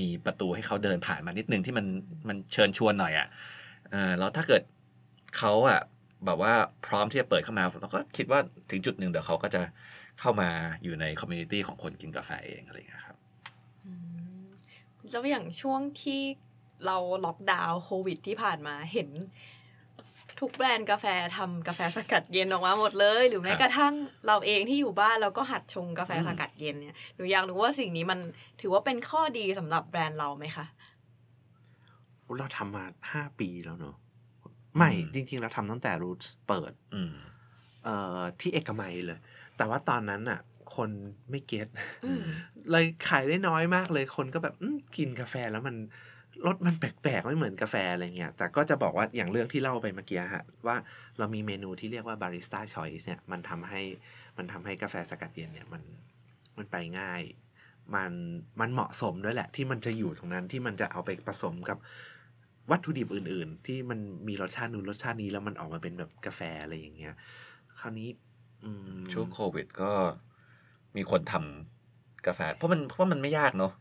มีประตูให้เขาเดินผ่านมานิดนึงที่มันมันเชิญชวนหน่อยอะ่ะเออแล้วถ้าเกิดเขาอะ่ะแบบว่าพร้อมที่จะเปิดเข้ามาเราก็คิดว่าถึงจุดหนึ่งเดี๋ยวเขาก็จะเข้ามาอยู่ในคอมมูนิตี้ของคนกินกาแฟเองอะไรเงี้ยครับแล้วอย่างช่วงที่เราล็อกดาวน์โควิดที่ผ่านมาเห็น ทุกแบรนด์กาแฟทำกาแฟสกัดเย็นออกมาหมดเลย หรือแม้กระทั่งเราเองที่อยู่บ้านเราก็หัดชงกาแฟสกัดเย็นเนี่ยหนูอยากรู้ว่าสิ่งนี้มันถือว่าเป็นข้อดีสำหรับแบรนด์เราไหมคะ เราทำมาห้าปีแล้วเนอะไม่จริงๆเราทำตั้งแต่รูทเปิดเอ่อที่เอกมัยเลย แต่ว่าตอนนั้นอะคนไม่เก็ตเลยขายได้น้อยมากเลยคนก็แบบกินกาแฟแล้วมันรสมันแปลกๆไม่เหมือนกาแฟอะไรเงี้ย แต่ก็จะบอกว่าอย่างเรื่องที่เล่าไปเมื่อกี้ฮะว่าเรามีเมนูที่เรียกว่าบาริสต้าชอยส์เนี่ยมันทำให้มันทำให้กาแฟสกัดเย็นเนี่ยมันมันไปง่าย มันมันเหมาะสมด้วยแหละ ที่มันจะอยู่ตรงนั้นที่มันจะเอาไปผสมกับวัตถุดิบอื่นๆ ที่มันมีรสชาตินู้นรสชาตินี้ แล้วมันออกมาเป็นแบบกาแฟอะไรอย่างเงี้ยคราวนี้ช่วงโควิดก็มีคนทำกาแฟ เพราะมันเพราะมันไม่ยากเนาะ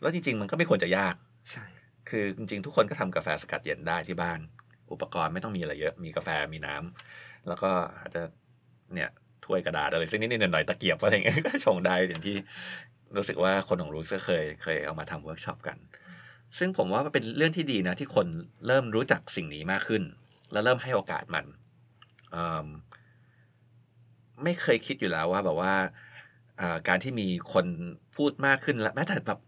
แล้วจริงๆมันก็ไม่ควรจะยากใช่คือจริงๆทุกคนก็ทำกาแฟสกัดเย็นได้ที่บ้านอุปกรณ์ไม่ต้องมีอะไรเยอะมีกาแฟมีน้ำ แล้วก็อาจจะเนี่ยถ้วยกระดาษอะไรสักนิดหน่อยตะเกียบอะไรเงี้ยก็ชงได้อย่างที่รู้สึกว่าคนของรู้ก็เคย เคยเอามาทำเวิร์กช็อปกัน ซึ่งผมว่ามันเป็นเรื่องที่ดีนะที่คนเริ่มรู้จักสิ่งนี้มากขึ้น และเริ่มให้โอกาสมัน ไม่เคยคิดอยู่แล้วว่าแบบว่าการที่มีคนพูดมากขึ้นและแม้แต่แบบ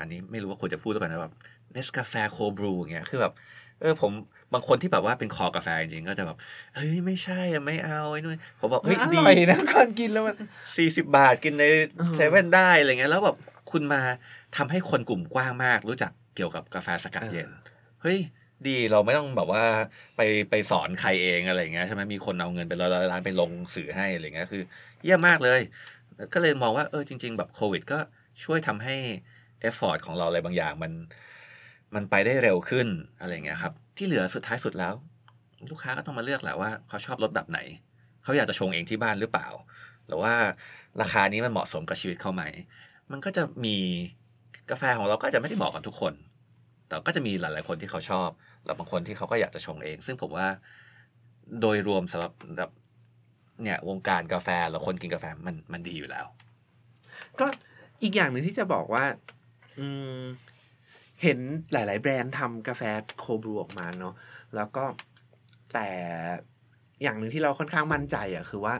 อันนี้ไม่รู้ว่าควรจะพูดหรือเปล่านะแบบเนสกาแฟโคบรูอย่างเงี้ย คือแบบเออผมบางคนที่แบบว่าเป็นคอกาแฟจริงก็จะแบบ เฮ้ย ไม่ใช่ไม่เอาไอ้นู่นผมบอกเฮ้ยดีนะก่อนกินแล้วมันสี่สิบบาทกินในเซเว่นได้อะไรเงี้ยแล้วแบบคุณมาทำให้คนกลุ่มกว้างมาก รู้จักเกี่ยวกับกาแฟสกัดเย็น เฮ้ย ดีเราไม่ต้องแบบว่า ไปไปสอนใครเองอะไรเงี้ยใช่ไหมมีคนเอาเงินไปร้อยล้านไปลงสื่อให้อะไรเงี้ยคือเยี่ยมมากเลย ก็เลยมองว่าเออจริงๆแบบโควิด ก็ช่วยทำให้เอฟเฟอร์ตของเราอะไรบางอย่างมันมันไปได้เร็วขึ้นอะไรเงี้ยครับที่เหลือสุดท้ายสุดแล้ว ลูกค้าก็ต้องมาเลือกแหละว่าเขาชอบรถแบบไหน เขาอยากจะชงเองที่บ้านหรือเปล่าหรือว่าราคานี้มันเหมาะสมกับชีวิตเขาไหม มันก็จะมีกาแฟของเราก็จะไม่ได้เหมาะกับทุกคน แต่ก็จะมีหลาย ๆคนที่เขาชอบแล้วบางคนที่เขาก็อยากจะชงเอง ซึ่งผมว่าโดยรวมสำหรับแบบเนี่ยวงการกาแฟหรือคนกินกาแฟมันมันดีอยู่แล้ว ก็อีกอย่างหนึ่งที่จะบอกว่า อืมเห็นหลาย ๆแบรนด์ทำกาแฟโคบรูออกมาเนาะ แล้วก็แต่อย่างหนึ่งที่เราค่อนข้างมั่นใจอะ่ะคือว่า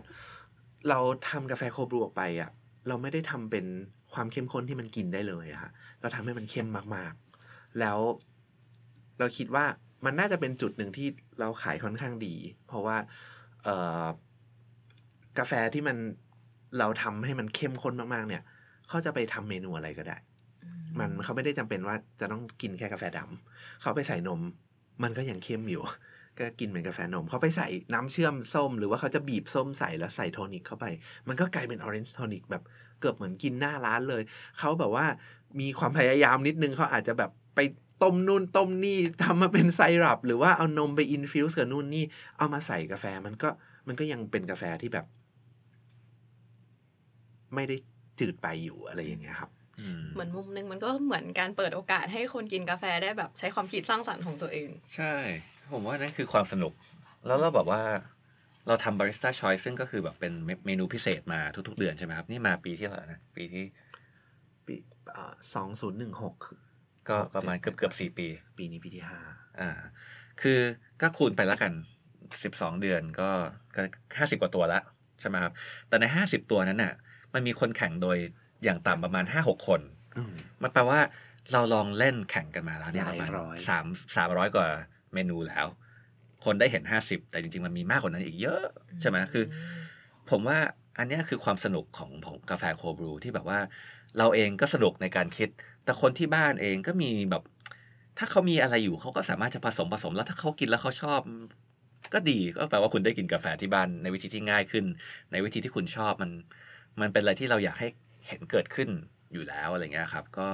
เราทำกาแฟโคบรูออกไปอะ่ะเราไม่ได้ทำเป็นความเข้มข้นที่มันกินได้เลยอะ่ะเราทำให้มันเข้มมากๆ แล้วเราคิดว่ามันน่าจะเป็นจุดหนึ่งที่เราขายค่อนข้างดี เพราะว่าเกาแฟที่มันเราทำให้มันเข้มข้นมากๆ เนี่ยเขาจะไปทำเมนูอะไรก็ได้มันเขาไม่ได้จำเป็นว่าจะต้องกินแค่กาแฟดำเขาไปใส่นม มันก็ยังเข้มอยู่ ก็กินเหมือนกาแฟนม เขาไปใส่น้ำเชื่อมส้ม หรือว่าเขาจะบีบส้มใส่แล้วใส่โทนิกเข้าไป มันก็กลายเป็นออเรนจ์โทนิกแบบเกือบเหมือนกินหน้าร้านเลย เขาแบบว่ามีความพยายามนิดนึงเขาอาจจะแบบไปต้มนู่นต้มนี่ทำมาเป็นไซรัปหรือว่าเอานมไปอินฟิวส์กับนู่นนี่ เอามาใส่กาแฟมันก็มันก็ยังเป็นกาแฟที่แบบ ไม่ได้จืดไปอยู่อะไรอย่างเงี้ยครับเหมือนมุมนึงมันก็เหมือนการเปิดโอกาสให้คนกินกาแฟได้แบบ ใช้ความคิดสร้างสรรค์ของตัวเอง ใช่ ผมว่านั่นคือความสนุก แล้วเราแบบว่า เราทำบาริสต้าชอยซึ่งก็คือแบบเป็นเมนูพิเศษมาทุกๆ เดือนใช่ไหมครับ นี่มาปีที่เท่าไหร่นะ ปีที่ ปีสองศูนย์หนึ่งหกก็ประมาณเกือบเกือบสี่ปี ปีนี้ปีที่ห้าอ่าคือก็คูณไปแล้วกันสิบสองเดือนก็ก็ห้าสิบกว่าตัวละใช่ไหมครับแต่ในห้าสิบตัวนั้นน่ะมันมีคนแข่งโดยอย่างต่ำประมาณห้าหกคน มันแปลว่าเราลองเล่นแข่งกันมาแล้วเนี่ยประมาณสามสามร้อยกว่าเมนูแล้ว คนได้เห็นห้าสิบแต่จริง ๆ มันมีมากกว่านั้นอีกเยอะ ใช่ไหมคือ ผมว่าอันนี้คือความสนุกของผมกาแฟโคบรู ที่แบบว่า เราเองก็สนุกในการคิด แต่คนที่บ้านเองก็มีแบบ ถ้าเขามีอะไรอยู่เขาก็สามารถจะผสมผสมแล้วถ้าเขากินแล้วเขาชอบ ก็ดีก็แปลว่าคุณได้กินกาแฟที่บ้านในวิธีที่ง่ายขึ้น ในวิธีที่คุณชอบมัน มันเป็นอะไรที่เราอยากให้เห็นเกิดขึ้นอยู่แล้วอะไรเงี้ยครับ ก็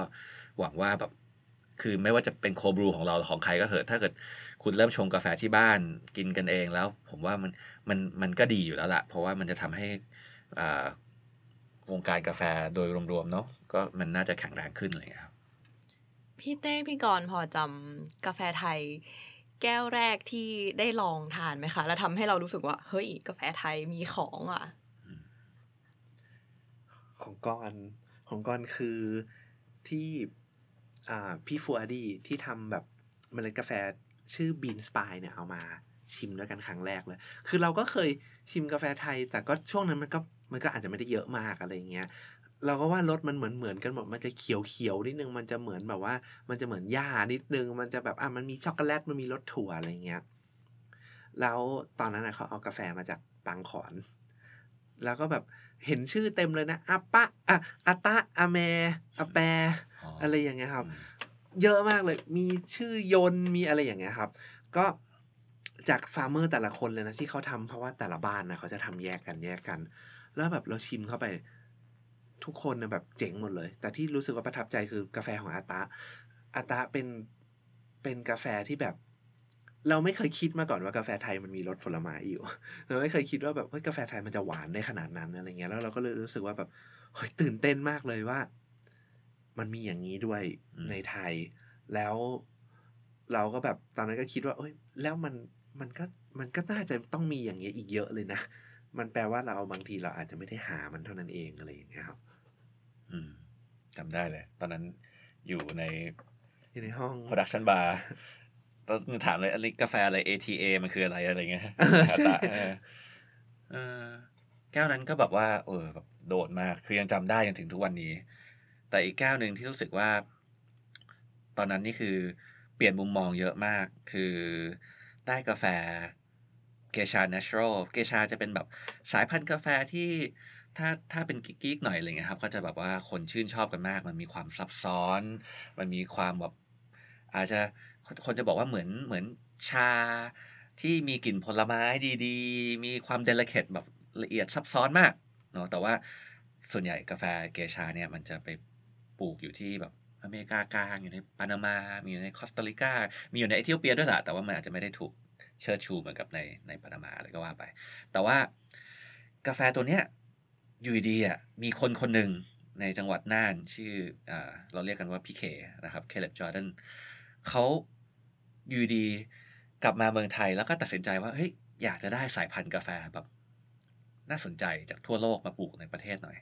หวังว่าแบบคือไม่ว่าจะเป็นโคบรูของเราของใครก็เถอะ ถ้าเกิดคุณเริ่มชงกาแฟที่บ้านกินกันเองแล้ว ผมว่ามันมันมันก็ดีอยู่แล้วละเพราะว่ามันจะทำให้วงการกาแฟโดยรวมๆเนาะก็มันน่าจะแข็งแรงขึ้นเลยครับพี่เต้พี่กรพอจำกาแฟไทย แก้วแรกที่ได้ลองทานไหมคะ แล้วทำให้เรารู้สึกว่าเฮ้ยกาแฟไทยมีของอ่ะของกอนของกอนคือที่พี่ฟัวดี ที่ทำแบบเมล็ดกาแฟชื่อบีนสปายเนี่ยเอามาชิมด้วยกันครั้งแรกเลยคือเราก็เคยชิมกาแฟไทย แต่ก็ช่วงนั้นมันก็มันก็อาจจะไม่ได้เยอะมากอะไรเงี้ยเราก็ว่ารสมันเหมือนเหมือนกันหมดมันจะเขียวเขียวนิดนึงมันจะเหมือนแบบว่ามันจะเหมือนหญ้านิดนึง มันจะแบบอ่ะมันมีช็อกโกแลตมันมีรสถั่วอะไรเงี้ยแล้วตอนนั้นเขาเอากาแฟมาจาก ปังขอน แล้วก็แบบเห็นชื่อเต็มเลยนะอาปะอะอาตะอาเมอาแปอะไรอย่างเงี้ยครับ เยอะมากเลย มีชื่อยนมีอะไรอย่างเงี้ยครับ ก็จากฟาร์มเมอร์แต่ละคนเลยนะที่เขาทำเพราะว่าแต่ละบ้านนะเขาจะทำแยกกันแยกกัน แล้วแบบเราชิมเข้าไปทุกคนนะแบบเจ๋งหมดเลย แต่ที่รู้สึกว่าประทับใจคือกาแฟของอาตาอาตาเป็นเป็นกาแฟที่แบบเราไม่เคยคิดมาก่อนว่ากาแฟไทยมันมีรสผลไม้อยู่ เราไม่เคยคิดว่าแบบเฮ้ยกาแฟไทยมันจะหวานได้ขนาดนั้นอะไรเงี้ย แล้วเราก็เลยรู้สึกว่าแบบเฮ้ยตื่นเต้นมากเลยว่า มันมีอย่างนี้ด้วยในไทย แล้ว เราก็แบบตอนนั้นก็คิดว่า เอ้ย แล้วมันมันก็มันก็น่าจะต้องมีอย่างเงี้ยอีกเยอะเลยนะ มันแปลว่าเราบางทีเราอาจจะไม่ได้หามันเท่านั้นเองอะไรอย่างเงี้ยครับ อืมจำได้เลยตอนนั้นอยู่ในอยู่ในห้องโปรดักชันบาร์แล้วถามเลยอันนี้กาแฟอะไร ATA มันคืออะไรอะไรเงี้ยแก้วนั้นก็แบบว่าเออแบบโดดมากคือยังจำได้ยังถึงทุกวันนี้ แต่อีกแก้วหนึ่งที่รู้สึกว่า ตอนนั้นนี่คือเปลี่ยนมุมมองเยอะมาก คือได้กาแฟเกชาเนเชอรัลเกชาจะเป็นแบบสายพันธุ์กาแฟที่ถ้าถ้าเป็นกิ๊กหน่อยอะไรเงี้ยครับ ก็จะแบบว่าคนชื่นชอบกันมาก มันมีความซับซ้อน มันมีความแบบอาจจะคนจะบอกว่าเหมือนเหมือนชาที่มีกลิ่นผลไม้ดีๆ มีความเดลิเคทแบบละเอียดซับซ้อนมากเนาะแต่ว่าส่วนใหญ่กาแฟเกชาเนี่ยมันจะไปปลูกอยู่ที่แบบอเมริกากลางอยู่ในปานามา มีอยู่ในคอสตาริกา มีอยู่ในเอธิโอเปียด้วยแหละแต่ว่ามันอาจจะไม่ได้ถูกเชิดชู เหมือนกับในในปานามาอะไรก็ว่าไป แต่ว่ากาแฟตัวเนี้ยอยู่ดีอ่ะ มีคนคนหนึ่งในจังหวัดน่านชื่ออเราเรียกกันว่าพี่เคนะครับเคเลบจอร์แดนเขาอยู่ดีกลับมาเมืองไทยแล้วก็ตัดสินใจว่าเฮ้ยอยากจะได้สายพันธุ์กาแฟแบบ น่าสนใจจากทั่วโลกมาปลูกในประเทศหน่อย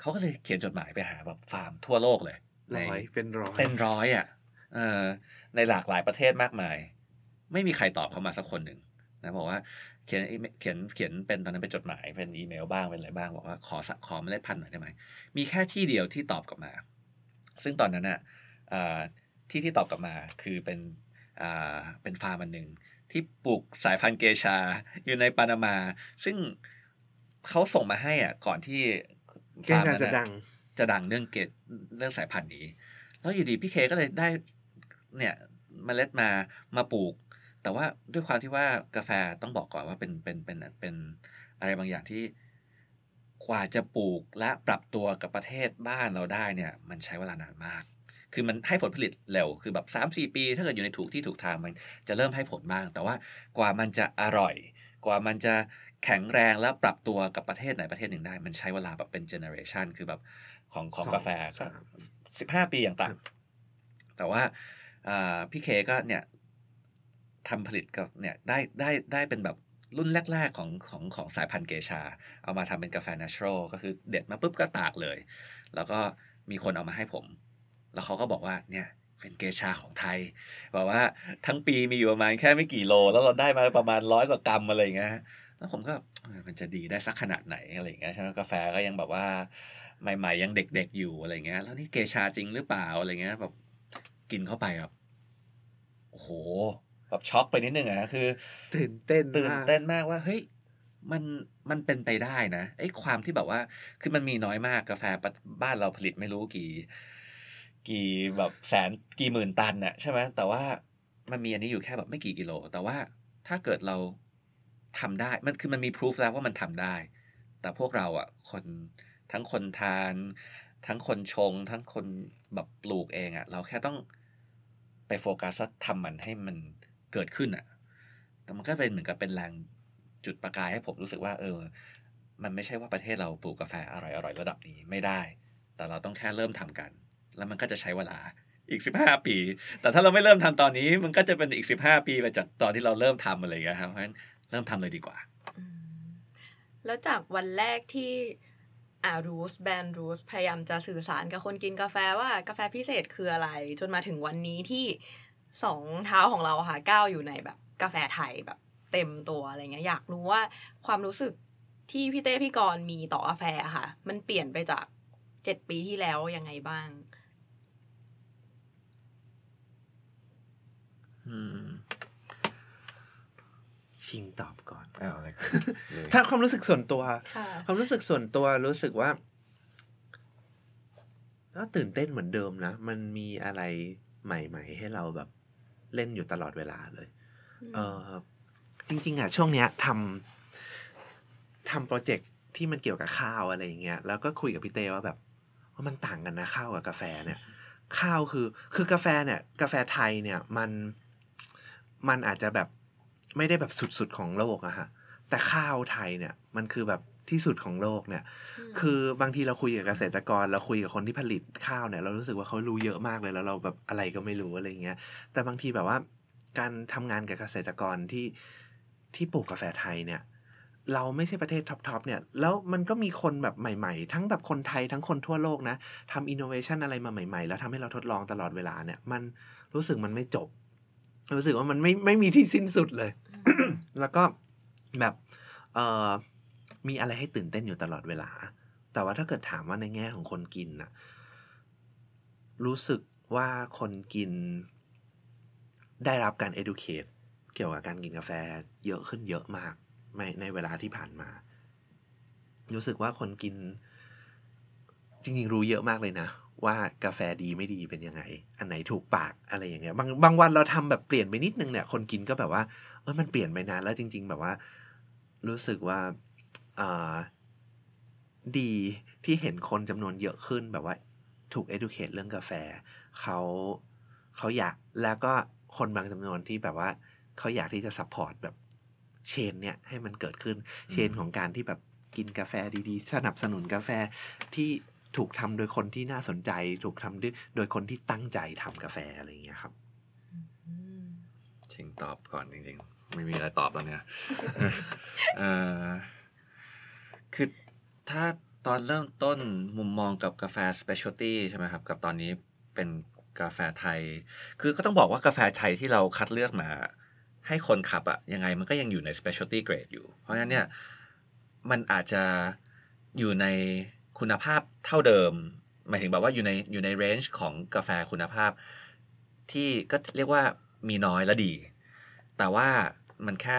เขาก็เลยเขียนจดหมายไปหา แบบฟาร์มทั่วโลกเลยในเป็นร้อย เป็นร้อยอ่ะเออในหลากหลายประเทศมากมาย ไม่มีใครตอบเขามาสักคนหนึ่งนะบอกว่าเขียนเขียนเขียนเป็นตอนนั้นเป็นจดหมาย เป็นอีเมลบ้างเป็นอะไรบ้างบอกว่าขอขอเมล็ดพันธุ์หน่อยได้ไหมมีแค่ที่เดียวที่ตอบกลับมา ซึ่งตอนนั้นอ่ะที่ที่ตอบกลับมาคือเป็นอ่าเป็นฟาร์มอันหนึ่งที่ปลูกสายพันธุ์เกชา อยู่ในปานามา ซึ่งเขาส่งมาให้อ่ะก่อนที่เกชาจะดังจะดังเรื่องเกตเรื่องสายพันธุ์นี้แล้วอยู่ดีพี่เคก็เลยได้เนี่ยมเมล็ดมามาปลูก แต่ว่าด้วยความที่ว่ากาแฟต้องบอกก่อนว่าเป็นเป็นเป็นเป็นอะไรบางอย่างที่กว่าจะปลูกและปรับตัวกับประเทศบ้านเราได้เนี่ยมันใช้เวลานานมากคือมันให้ผลผลิตเร็ว คือแบบ3-4 ปี ถ้าเกิดอยู่ในถูกที่ถูกทางมันจะเริ่มให้ผลบ้าง แต่ว่ากว่ามันจะอร่อย กว่ามันจะแข็งแรงและปรับตัวกับประเทศไหน ประเทศหนึ่งได้ มันใช้เวลาแบบเป็นเจเนอเรชันคือแบบของของกาแฟสิบห้าปีอย่างต่าง แต่ว่าพี่เคก็เนี่ยทำผลิตกับเนี่ยได้ได้ได้เป็นแบบรุ่นแรกๆ ของของของสายพันธุ์เกชา เอามาทำเป็นกาแฟนัชโรก็คือเด็ดมาปุ๊บก็ตากเลย แล้วก็มีคนเอามาให้ผมแล้วเขาก็บอกว่าเนี่ยเป็นเกชาของไทยแบบว่า ทั้งปีมีอยู่ประมาณแค่ไม่กี่โล แล้วเราได้มาประมาณร้อยกว่ากรัมอะไรเงี้ยแล้วผมก็ มันจะดีได้สักขนาดไหนอะไรเงี้ยใช่ไหมกาแฟก็ยังแบบว่า ใหม่ๆยังเด็กๆอยู่อะไรเงี้ยแล้วนี่เกชาจริงหรือเปล่าอะไรเงี้ยแบบกินเข้าไปแบบโอ้โห แบบช็อกไป นิดนึงอะคือตื่นเต้นตื่นเต้นมากว่าเฮ้ยมันมันเป็นไปได้นะไอ้ความที่แบบว่าคือมันมีน้อยมากกาแฟบ้านเราผลิตไม่รู้กี่กี่แบบแสนกี่หมื่นตันน่ะใช่ไหมแต่ว่ามันมีอันนี้อยู่แค่แบบไม่กี่กิโล แต่ว่าถ้าเกิดเราทำได้มันคือมันมีพิสูจแล้วว่ามันทำได้แต่พวกเราอ่ะคนทั้งคนทาน ทั้งคนชงทั้งคนแบบปลูกเองอ่ะเราแค่ต้องไปโฟกัสทำมันให้มันเกิดขึ้นอ่ะแต่มันก็เป็นเหมือนกับเป็นแรงจุดประกายให้ผมรู้สึกว่าเออ มันไม่ใช่ว่าประเทศเราปลูกกาแฟอร่อยๆระดับนี้ไม่ได้ แต่เราต้องแค่เริ่มทำกันแล้วมันก็จะใช้เวลาอีก 15 ปี แต่ถ้าเราไม่เริ่มทำตอนนี้มันก็จะเป็นอีก 15 ปีไปจากตอนที่เราเริ่มทำอะไรอย่างเงี้ยครับเพราะฉะนั้นเริ่มทำเลยดีกว่า แล้วจากวันแรกที่อ่ารูสแบรนด์รูสพยายามจะสื่อสารกับคนกินกาแฟว่ากาแฟพิเศษคืออะไร จนมาถึงวันนี้ที่สองเท้าของเราค่ะก้าวอยู่ในแบบ กาแฟไทยแบบ เต็มตัวอะไรเงี้ยอยากรู้ว่าความรู้สึกที่พี่เต้พี่กรมีต่อกาแฟค่ะ มันเปลี่ยนไปจากเจ็ดปีที่แล้วยังไงบ้างชิงตอบก่อนเอาเลถ้าความรู้สึกส่วนตัว ความรู้สึกส่วนตัวรู้สึกว่าก็ตื่นเต้นเหมือนเดิมนะ มันมีอะไรใหม่ ๆ ให้เราแบบเล่นอยู่ตลอดเวลาเลย เออจริง ๆอ่ะ ช่วงเนี้ยทำทำโปรเจกต์ที่มันเกี่ยวกับข้าวอะไรอย่างเงี้ย แล้วก็คุยกับพี่เต้ว่าแบบ ว่ามันต่างกันนะข้าว กับกาแฟเนี่ย ข้าวคือ คือกาแฟเนี่ย กาแฟไทย เนี่ยมันมันอาจจะแบบไม่ได้แบบสุดๆของโลกอะฮะ แต่ข้าวไทยเนี่ยมันคือแบบที่สุดของโลกเนี่ย คือบางทีเราคุยกับเกษตรกรเราคุยกับคนที่ผลิตข้าวเนี่ยเรารู้สึกว่าเขารู้เยอะมากเลยแล้วเราแบบอะไรก็ไม่รู้อะไรเงี้ย แต่บางทีแบบว่า การทำงานกับเกษตรกรที่ที่ปลูกกาแฟไทยเนี่ยเราไม่ใช่ประเทศท็อปๆเนี่ยแล้วมันก็มีคนแบบใหม่ ๆ ทั้งแบบคนไทยทั้งคนทั่วโลกนะทำอินโนเวชันอะไรมาใหม่ๆ แล้วทำให้เราทดลองตลอดเวลาเนี่ยมันรู้สึกมันไม่จบรู้สึกว่ามันไม่ไม่มีที่สิ้นสุดเลย แล้วก็แบบ เออมีอะไรให้ตื่นเต้นอยู่ตลอดเวลา แต่ว่าถ้าเกิดถามว่าในแง่ของคนกินน่ะ รู้สึกว่าคนกิน ได้รับการ educate เกี่ยวกับการกินกาแฟ เยอะขึ้นเยอะมาก ในในเวลาที่ผ่านมา รู้สึกว่าคนกิน จริงๆ รู้เยอะมากเลยนะว่ากาแฟดีไม่ดีเป็นยังไง อันไหนถูกปากอะไรอย่างเงี้ย บาง บางวันเราทำแบบเปลี่ยนไปนิดนึงเนี่ย คนกินก็แบบว่า เออ มันเปลี่ยนไปนานแล้วจริง ๆ แบบว่า รู้สึก ว่า อ่า ดีที่เห็นคน จำนวนเยอะขึ้นแบบว่า ถูกเอดูเค e เรื่องกาแฟเขาเขาอยาก แล้วก็ คนบางจำนวนที่แบบว่าเขาอยากที่จะสปอร์ตแบบ เชนเนี่ย ให้มันเกิดขึ้น เชนของการที่แบบกินกาแฟดีๆ สนับสนุนกาแฟที่ถูกทำโดยคนที่น่าสนใจถูกทำด้วยโดยคนที่ตั้งใจทำกาแฟอะไรอย่างเงี้ยครับเชิงตอบก่อนจริงๆ ไม่มีอะไรตอบแล้วเนี่ยคือถ้าตอนเริ่มต้นมุมมองกับกาแฟสเปเชียลตี้ใช่ไหมครับ กับตอนนี้เป็นกาแฟไทย คือก็ต้องบอกว่ากาแฟไทยที่เราคัดเลือกมา ให้คนขับอะยังไงมันก็ยังอยู่ใน specialty grade อยู่ เพราะฉะนั้นเนี่ยมันอาจจะอยู่ในคุณภาพเท่าเดิมหมายถึงแบบว่าอยู่ในอยู่ในเรนจ์ของกาแฟคุณภาพ ที่ก็เรียกว่ามีน้อยและดี แต่ว่ามันแค่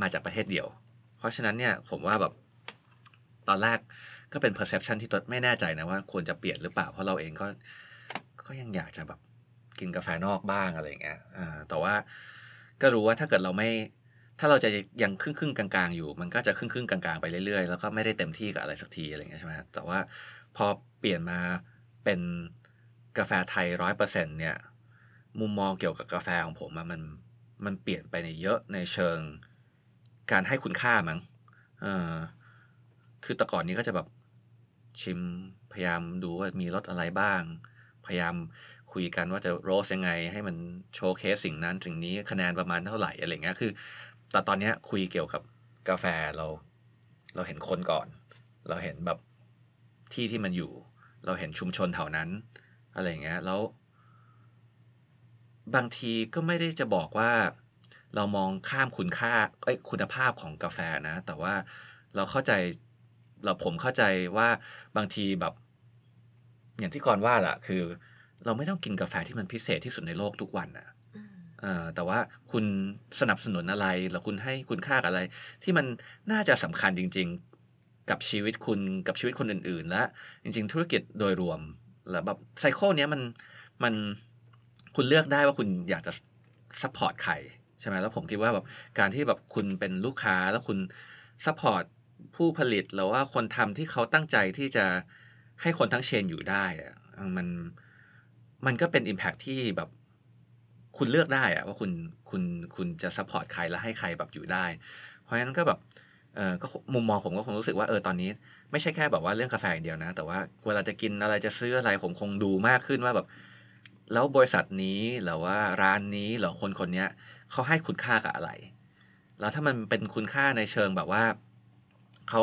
มาจากประเทศเดียว เพราะฉะนั้นเนี่ยผมว่าแบบ ตอนแรกก็เป็น perception ที่ตัวไม่แน่ใจนะว่าควรจะเปลี่ยนหรือเปล่าเพราะเราเองก็ก็ยังอยากจะแบบกินกาแฟนอกบ้างอะไรอย่างเงี้ยแต่ว่าก็รู้ว่าถ้าเกิดเราไม่ถ้าเราจะยังครึ่งครึ่งกลางๆ อยู่ มันก็จะครึ่งครึ่งกลางๆไปเรื่อยๆแล้วก็ไม่ได้เต็มที่กับอะไรสักทีอะไรเงี้ยใช่ไหมแต่ว่าพอเปลี่ยนมาเป็นกาแฟไทยร้อยเปอร์เซ็นเนี่ย มุมมองเกี่ยวกับกาแฟของผมมันมันเปลี่ยนไปในเยอะในเชิง การให้คุณค่า มั้งเออคือแต่ก่อนนี้ก็จะแบบชิมพยายามดูว่า มีรสอะไรบ้าง พยายามคุยกันว่าจะโรสยังไงให้มันโชว์เคสสิ่งนั้นสิ่งนี้คะแนนประมาณเท่าไหร่อะไรเงี้ยคือแต่ตอนนี้คุยเกี่ยวกับกาแฟเรา เราเห็นคนก่อน เราเห็นแบบที่ที่มันอยู่ เราเห็นชุมชนแถวนั้น อะไรอย่างเงี้ย แล้ว บางทีก็ไม่ได้จะบอกว่า เรามองข้ามคุณค่าไอ้คุณภาพของกาแฟนะ แต่ว่าเราเข้าใจ เราผมเข้าใจว่าบางทีแบบ อย่างที่ก่อนว่าล่ะ คือ เราไม่ต้องกินกาแฟที่มันพิเศษที่สุดในโลกทุกวันอะแต่ว่าคุณสนับสนุนอะไรหรือคุณให้คุณค่าอะไร ที่มันน่าจะสำคัญจริง ๆกับชีวิตคุณกับชีวิตคนอื่นๆ และ จริง ๆ ธุรกิจโดยรวม แล้วแบบไซคลเนี้ยมัน มัน คุณเลือกได้ว่าคุณอยากจะซัพพอร์ตใคร ใช่ไหมแล้วผมคิดว่าแบบการที่แบบคุณเป็นลูกค้าแล้วคุณซัพพอร์ตผู้ผลิตหรือว่าคนทำที่เขาตั้งใจที่จะให้คนทั้งเชนอยู่ได้อะมันมันก็เป็นอิมแพกที่แบบคุณเลือกได้อะว่าคุณคุณคุณจะซัพพอร์ตใครและให้ใครแบบอยู่ได้ เพราะฉะนั้นก็แบบเออก็มุมมองผมก็คงรู้สึกว่าเออตอนนี้ไม่ใช่แค่แบบว่าเรื่องกาแฟอย่างเดียวนะ แต่ว่าเวลาจะกินอะไรจะซื้ออะไรผมคงดูมากขึ้นว่าแบบ แล้วบริษัทนี้หรือว่าร้านนี้หรือคนคนนี้เขาให้คุณค่ากับอะไร แล้วถ้ามันเป็นคุณค่าในเชิงแบบว่าเขา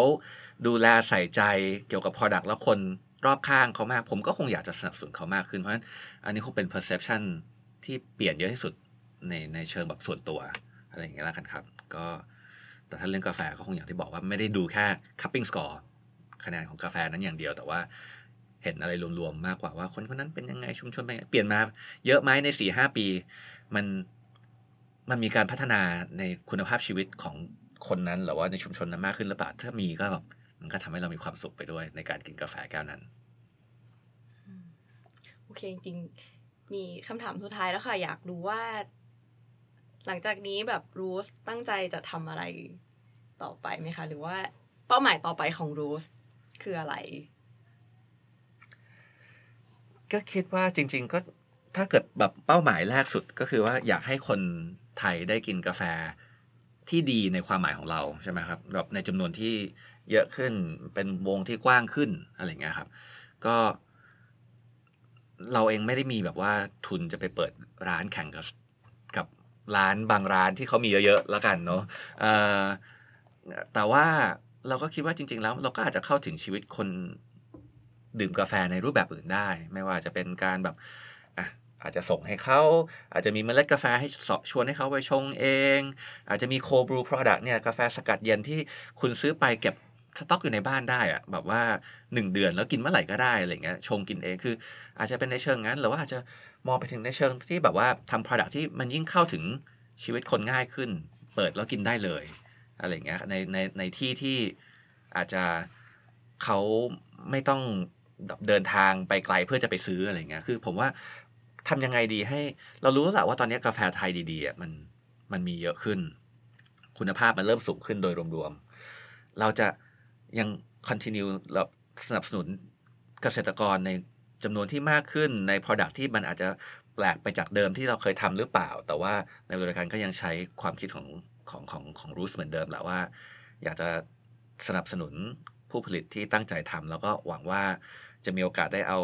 ดูแลใส่ใจเกี่ยวกับ Product แล้วคนรอบข้างเขามากผมก็คงอยากจะสนับสนุนเขามากขึ้นเพราะฉะนั้นอันนี้คงเป็น perception ที่เปลี่ยนเยอะที่สุดในในเชิงแบบส่วนตัว อะไรอย่างเงี้ยแล้วกันครับ ก็แต่ถ้าเรื่องกาแฟก็คงอย่างที่บอกว่าไม่ได้ดูแค่คัพปิ้งสกอร์คะแนนของกาแฟนั้นอย่างเดียว แต่ว่าเห็นอะไรรวมๆมากกว่า ว่าคนคนนั้นเป็นยังไงชุมชน เป็นยังไงเปลี่ยนมาเยอะไหมในสี่ห้าปี มันมันมีการพัฒนาในคุณภาพชีวิตของคนนั้น หรือว่าในชุมชนนั้นมากขึ้นหรือเปล่าถ้ามีก็แบบมันก็ทำให้เรามีความสุขไปด้วย ในการกินกาแฟแก้วนั้น โอเคจริงมีคำถามสุดท้ายแล้วค่ะอยากรู้ว่า หลังจากนี้แบบรูสตั้งใจจะทำอะไรต่อไปไหมคะหรือว่าเป้าหมายต่อไปของรูสคืออะไร ก็คิดว่าจริง ๆ ก็ถ้าเกิดแบบเป้าหมายแรกสุดก็คือว่าอยากให้คนไทยได้กินกาแฟที่ดีในความหมายของเราใช่ไหมครับแบบในจำนวนที่เยอะขึ้นเป็นวงที่กว้างขึ้นอะไรเงี้ยครับ ก็เราเองไม่ได้มีแบบว่าทุนจะไปเปิดร้านแข่งกับกับร้านบางร้านที่เขามีเยอะๆแล้วกันเนาะแต่ว่าเราก็คิดว่าจริง ๆ แล้ว เราก็อาจจะเข้าถึงชีวิตคนดื่มกาแฟในรูปแบบอื่นได้ ไม่ว่าจะเป็นการแบบอาจจะส่งให้เขา อาจจะมีเมล็ดกาแฟให้ชวนให้เขาไปชงเองอาจจะมีโคบรูโปรดักต์เนี่ยกาแฟสกัดเย็นที่คุณซื้อไปเก็บสต็อกอยู่ในบ้านได้อะแบบว่า 1 เดือนแล้วกินเมื่อไหร่ก็ได้อะไรเงี้ยชงกินเอง คือ อาจจะเป็นในเชิงนั้น หรือว่าอาจจะมองไปถึงในเชิงที่แบบว่าทำ product ที่มันยิ่งเข้าถึงชีวิตคนง่ายขึ้น เปิดแล้วกินได้เลย อะไรเงี้ยในในในที่ที่อาจจะเขาไม่ต้องเดินทางไปไกลเพื่อจะไปซื้ออะไรเงี้ยคือผมว่าทำยังไงดีให้ เรารู้แล้วแหละว่าตอนนี้กาแฟไทยดีๆมันมันมีเยอะขึ้น คุณภาพมันเริ่มสูงขึ้นโดยรวมๆเราจะยังคอนติเนียรับสนับสนุนเกษตรกรในจำนวนที่มากขึ้นใน Product ที่มันอาจจะแปลกไปจากเดิมที่เราเคยทำหรือเปล่า แต่ว่าในบริการก็ยังใช้ความคิดของของของของรูสเหมือนเดิมแหละว่าอยากจะสนับสนุนผู้ผลิตที่ตั้งใจทำแล้วก็หวังว่าจะมีโอกาสได้เอา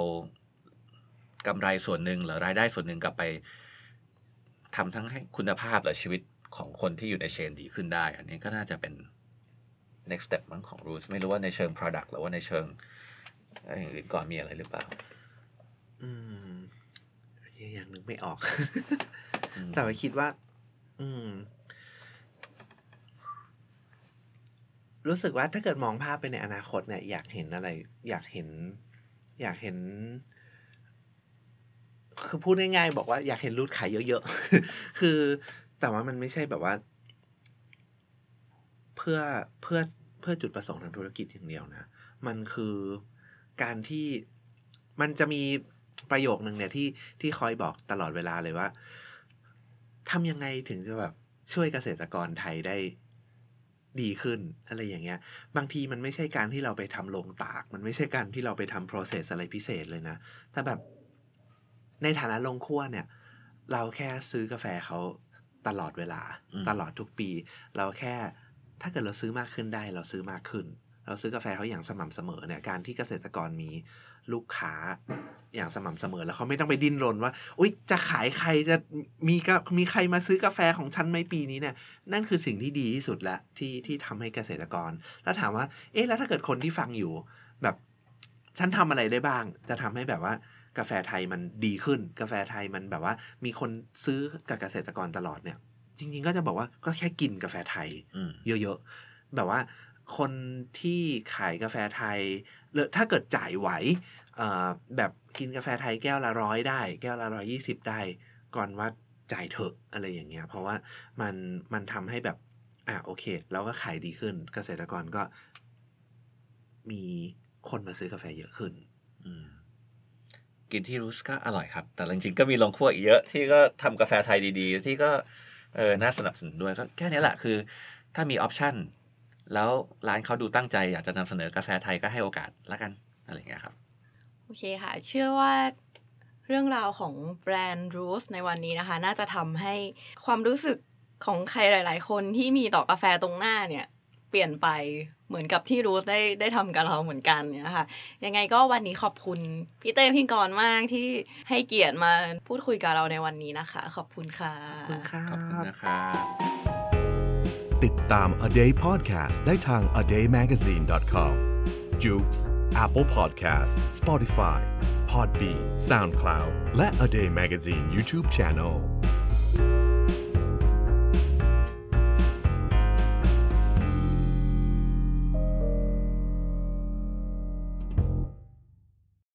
กำไรส่วนหนึ่ง หรือรายได้ส่วนหนึ่งกลับไปทำทั้งให้คุณภาพและชีวิตของคนที่อยู่ในเชน ดีขึ้นได้ อันนี้ก็น่าจะเป็น next step มั้งของ r o o t ไม่รู้ว่าในเชิง product หรือว่าในเชิงอย่างอื่นก่อนมีอะไรหรือเปล่า อืมอย่างนึงไม่ออก แต่ไปคิดว่า อืม รู้สึกว่าถ้าเกิดมองภาพไปในอนาคตเนี่ย อยากเห็นอะไร อยากเห็น อยากเห็น คือพูดง่ายๆ บอกว่าอยากเห็นรูดขายเยอะๆ คือแต่ว่ามันไม่ใช่แบบว่าพื่อเพื่อเพื่อจุดประสงค์ทางธุรกิจอย่างเดียวนะ มันคือการที่มันจะมีประโยคหนึ่งเนี่ยที่ที่คอยบอกตลอดเวลาเลยว่าทำยังไงถึงจะแบบช่วยเกษตรกรไทยได้ดีขึ้นอะไรอย่างเงี้ย บางทีมันไม่ใช่การที่เราไปทำโรงตาก มันไม่ใช่การที่เราไปทำ process อะไรพิเศษเลยนะแต่แบบในฐานะโรงคั่วเนี่ย เราแค่ซื้อกาแฟเขาตลอดเวลา ตลอดทุกปี เราแค่ถ้าเกิดเราซื้อมากขึ้นได้เราซื้อมากขึ้น เราซื้อกาแฟเขาอย่างสม่ำเสมอเนี่ยการที่เกษตรกรมีลูกค้าอย่างสม่ำเสมอแล้วเขาไม่ต้องไปดิ้นรนว่าอุ้ยจะขายใครจะมีก็มีใครมาซื้อกาแฟของฉันไหมปีนี้เนี่ย นั่นคือสิ่งที่ดีที่สุดละที่ที่ทำให้เกษตรกร แล้วถามว่า เอ๊ะแล้วถ้าเกิดคนที่ฟังอยู่แบบ ฉันทำอะไรได้บ้าง จะทำให้แบบว่ากาแฟไทยมันดีขึ้น กาแฟไทยมันแบบว่ามีคนซื้อกับเกษตรกรตลอดเนี่ยจริง ๆ ก็จะบอกว่าก็แค่กินกาแฟไทยเยอะๆแบบว่า คนที่ขายกาแฟไทยถ้าเกิดจ่ายไหวแบบกินกาแฟไทยแก้วละร้อยได้ แก้วละร้อยี่สิบได้ก่อนว่าจ่ายเถอะอะไรอย่างเงี้ย เพราะว่ามันมันทำให้แบบ อ่ะโอเค แล้วก็ขายดีขึ้น เกษตรกรก็ มีคนมาซื้อกาแฟเยอะขึ้นกินที่รูสก็อร่อยครับ แต่จริงๆก็มีโรงคั่วอีกเยอะที่ก็ทำกาแฟไทยดีๆที่ก็เออน่าสนับสนุนด้วย ก็แค่นี้แหละคือถ้ามีออปชันแล้วร้านเขาดูตั้งใจ อยากจะนำเสนอกาแฟไทยก็ให้โอกาสละกัน อะไรเงี้ยครับ โอเคค่ะ เชื่อว่าเรื่องราวของแบรนด์รูสในวันนี้นะคะ น่าจะทำให้ความรู้สึกของใครหลายๆคนที่มีต่อกาแฟตรงหน้าเนี่ยเปลี่ยนไปเหมือนกับที่รู้ได้ได้ทำกับเราเหมือนกันเนี่ยค่ะยังไงก็วันนี้ขอบคุณ พี่เต้พี่กรมากที่ให้เกียรติมาพูดคุยกับเราในวันนี้นะคะ ขอบคุณค่ะ ขอบคุณค่ะบคคะติดตาม A Day Podcast ได้ทาง a day magazine com Jukes Apple Podcast Spotify Podbean SoundCloud และ A Day Magazine YouTube Channel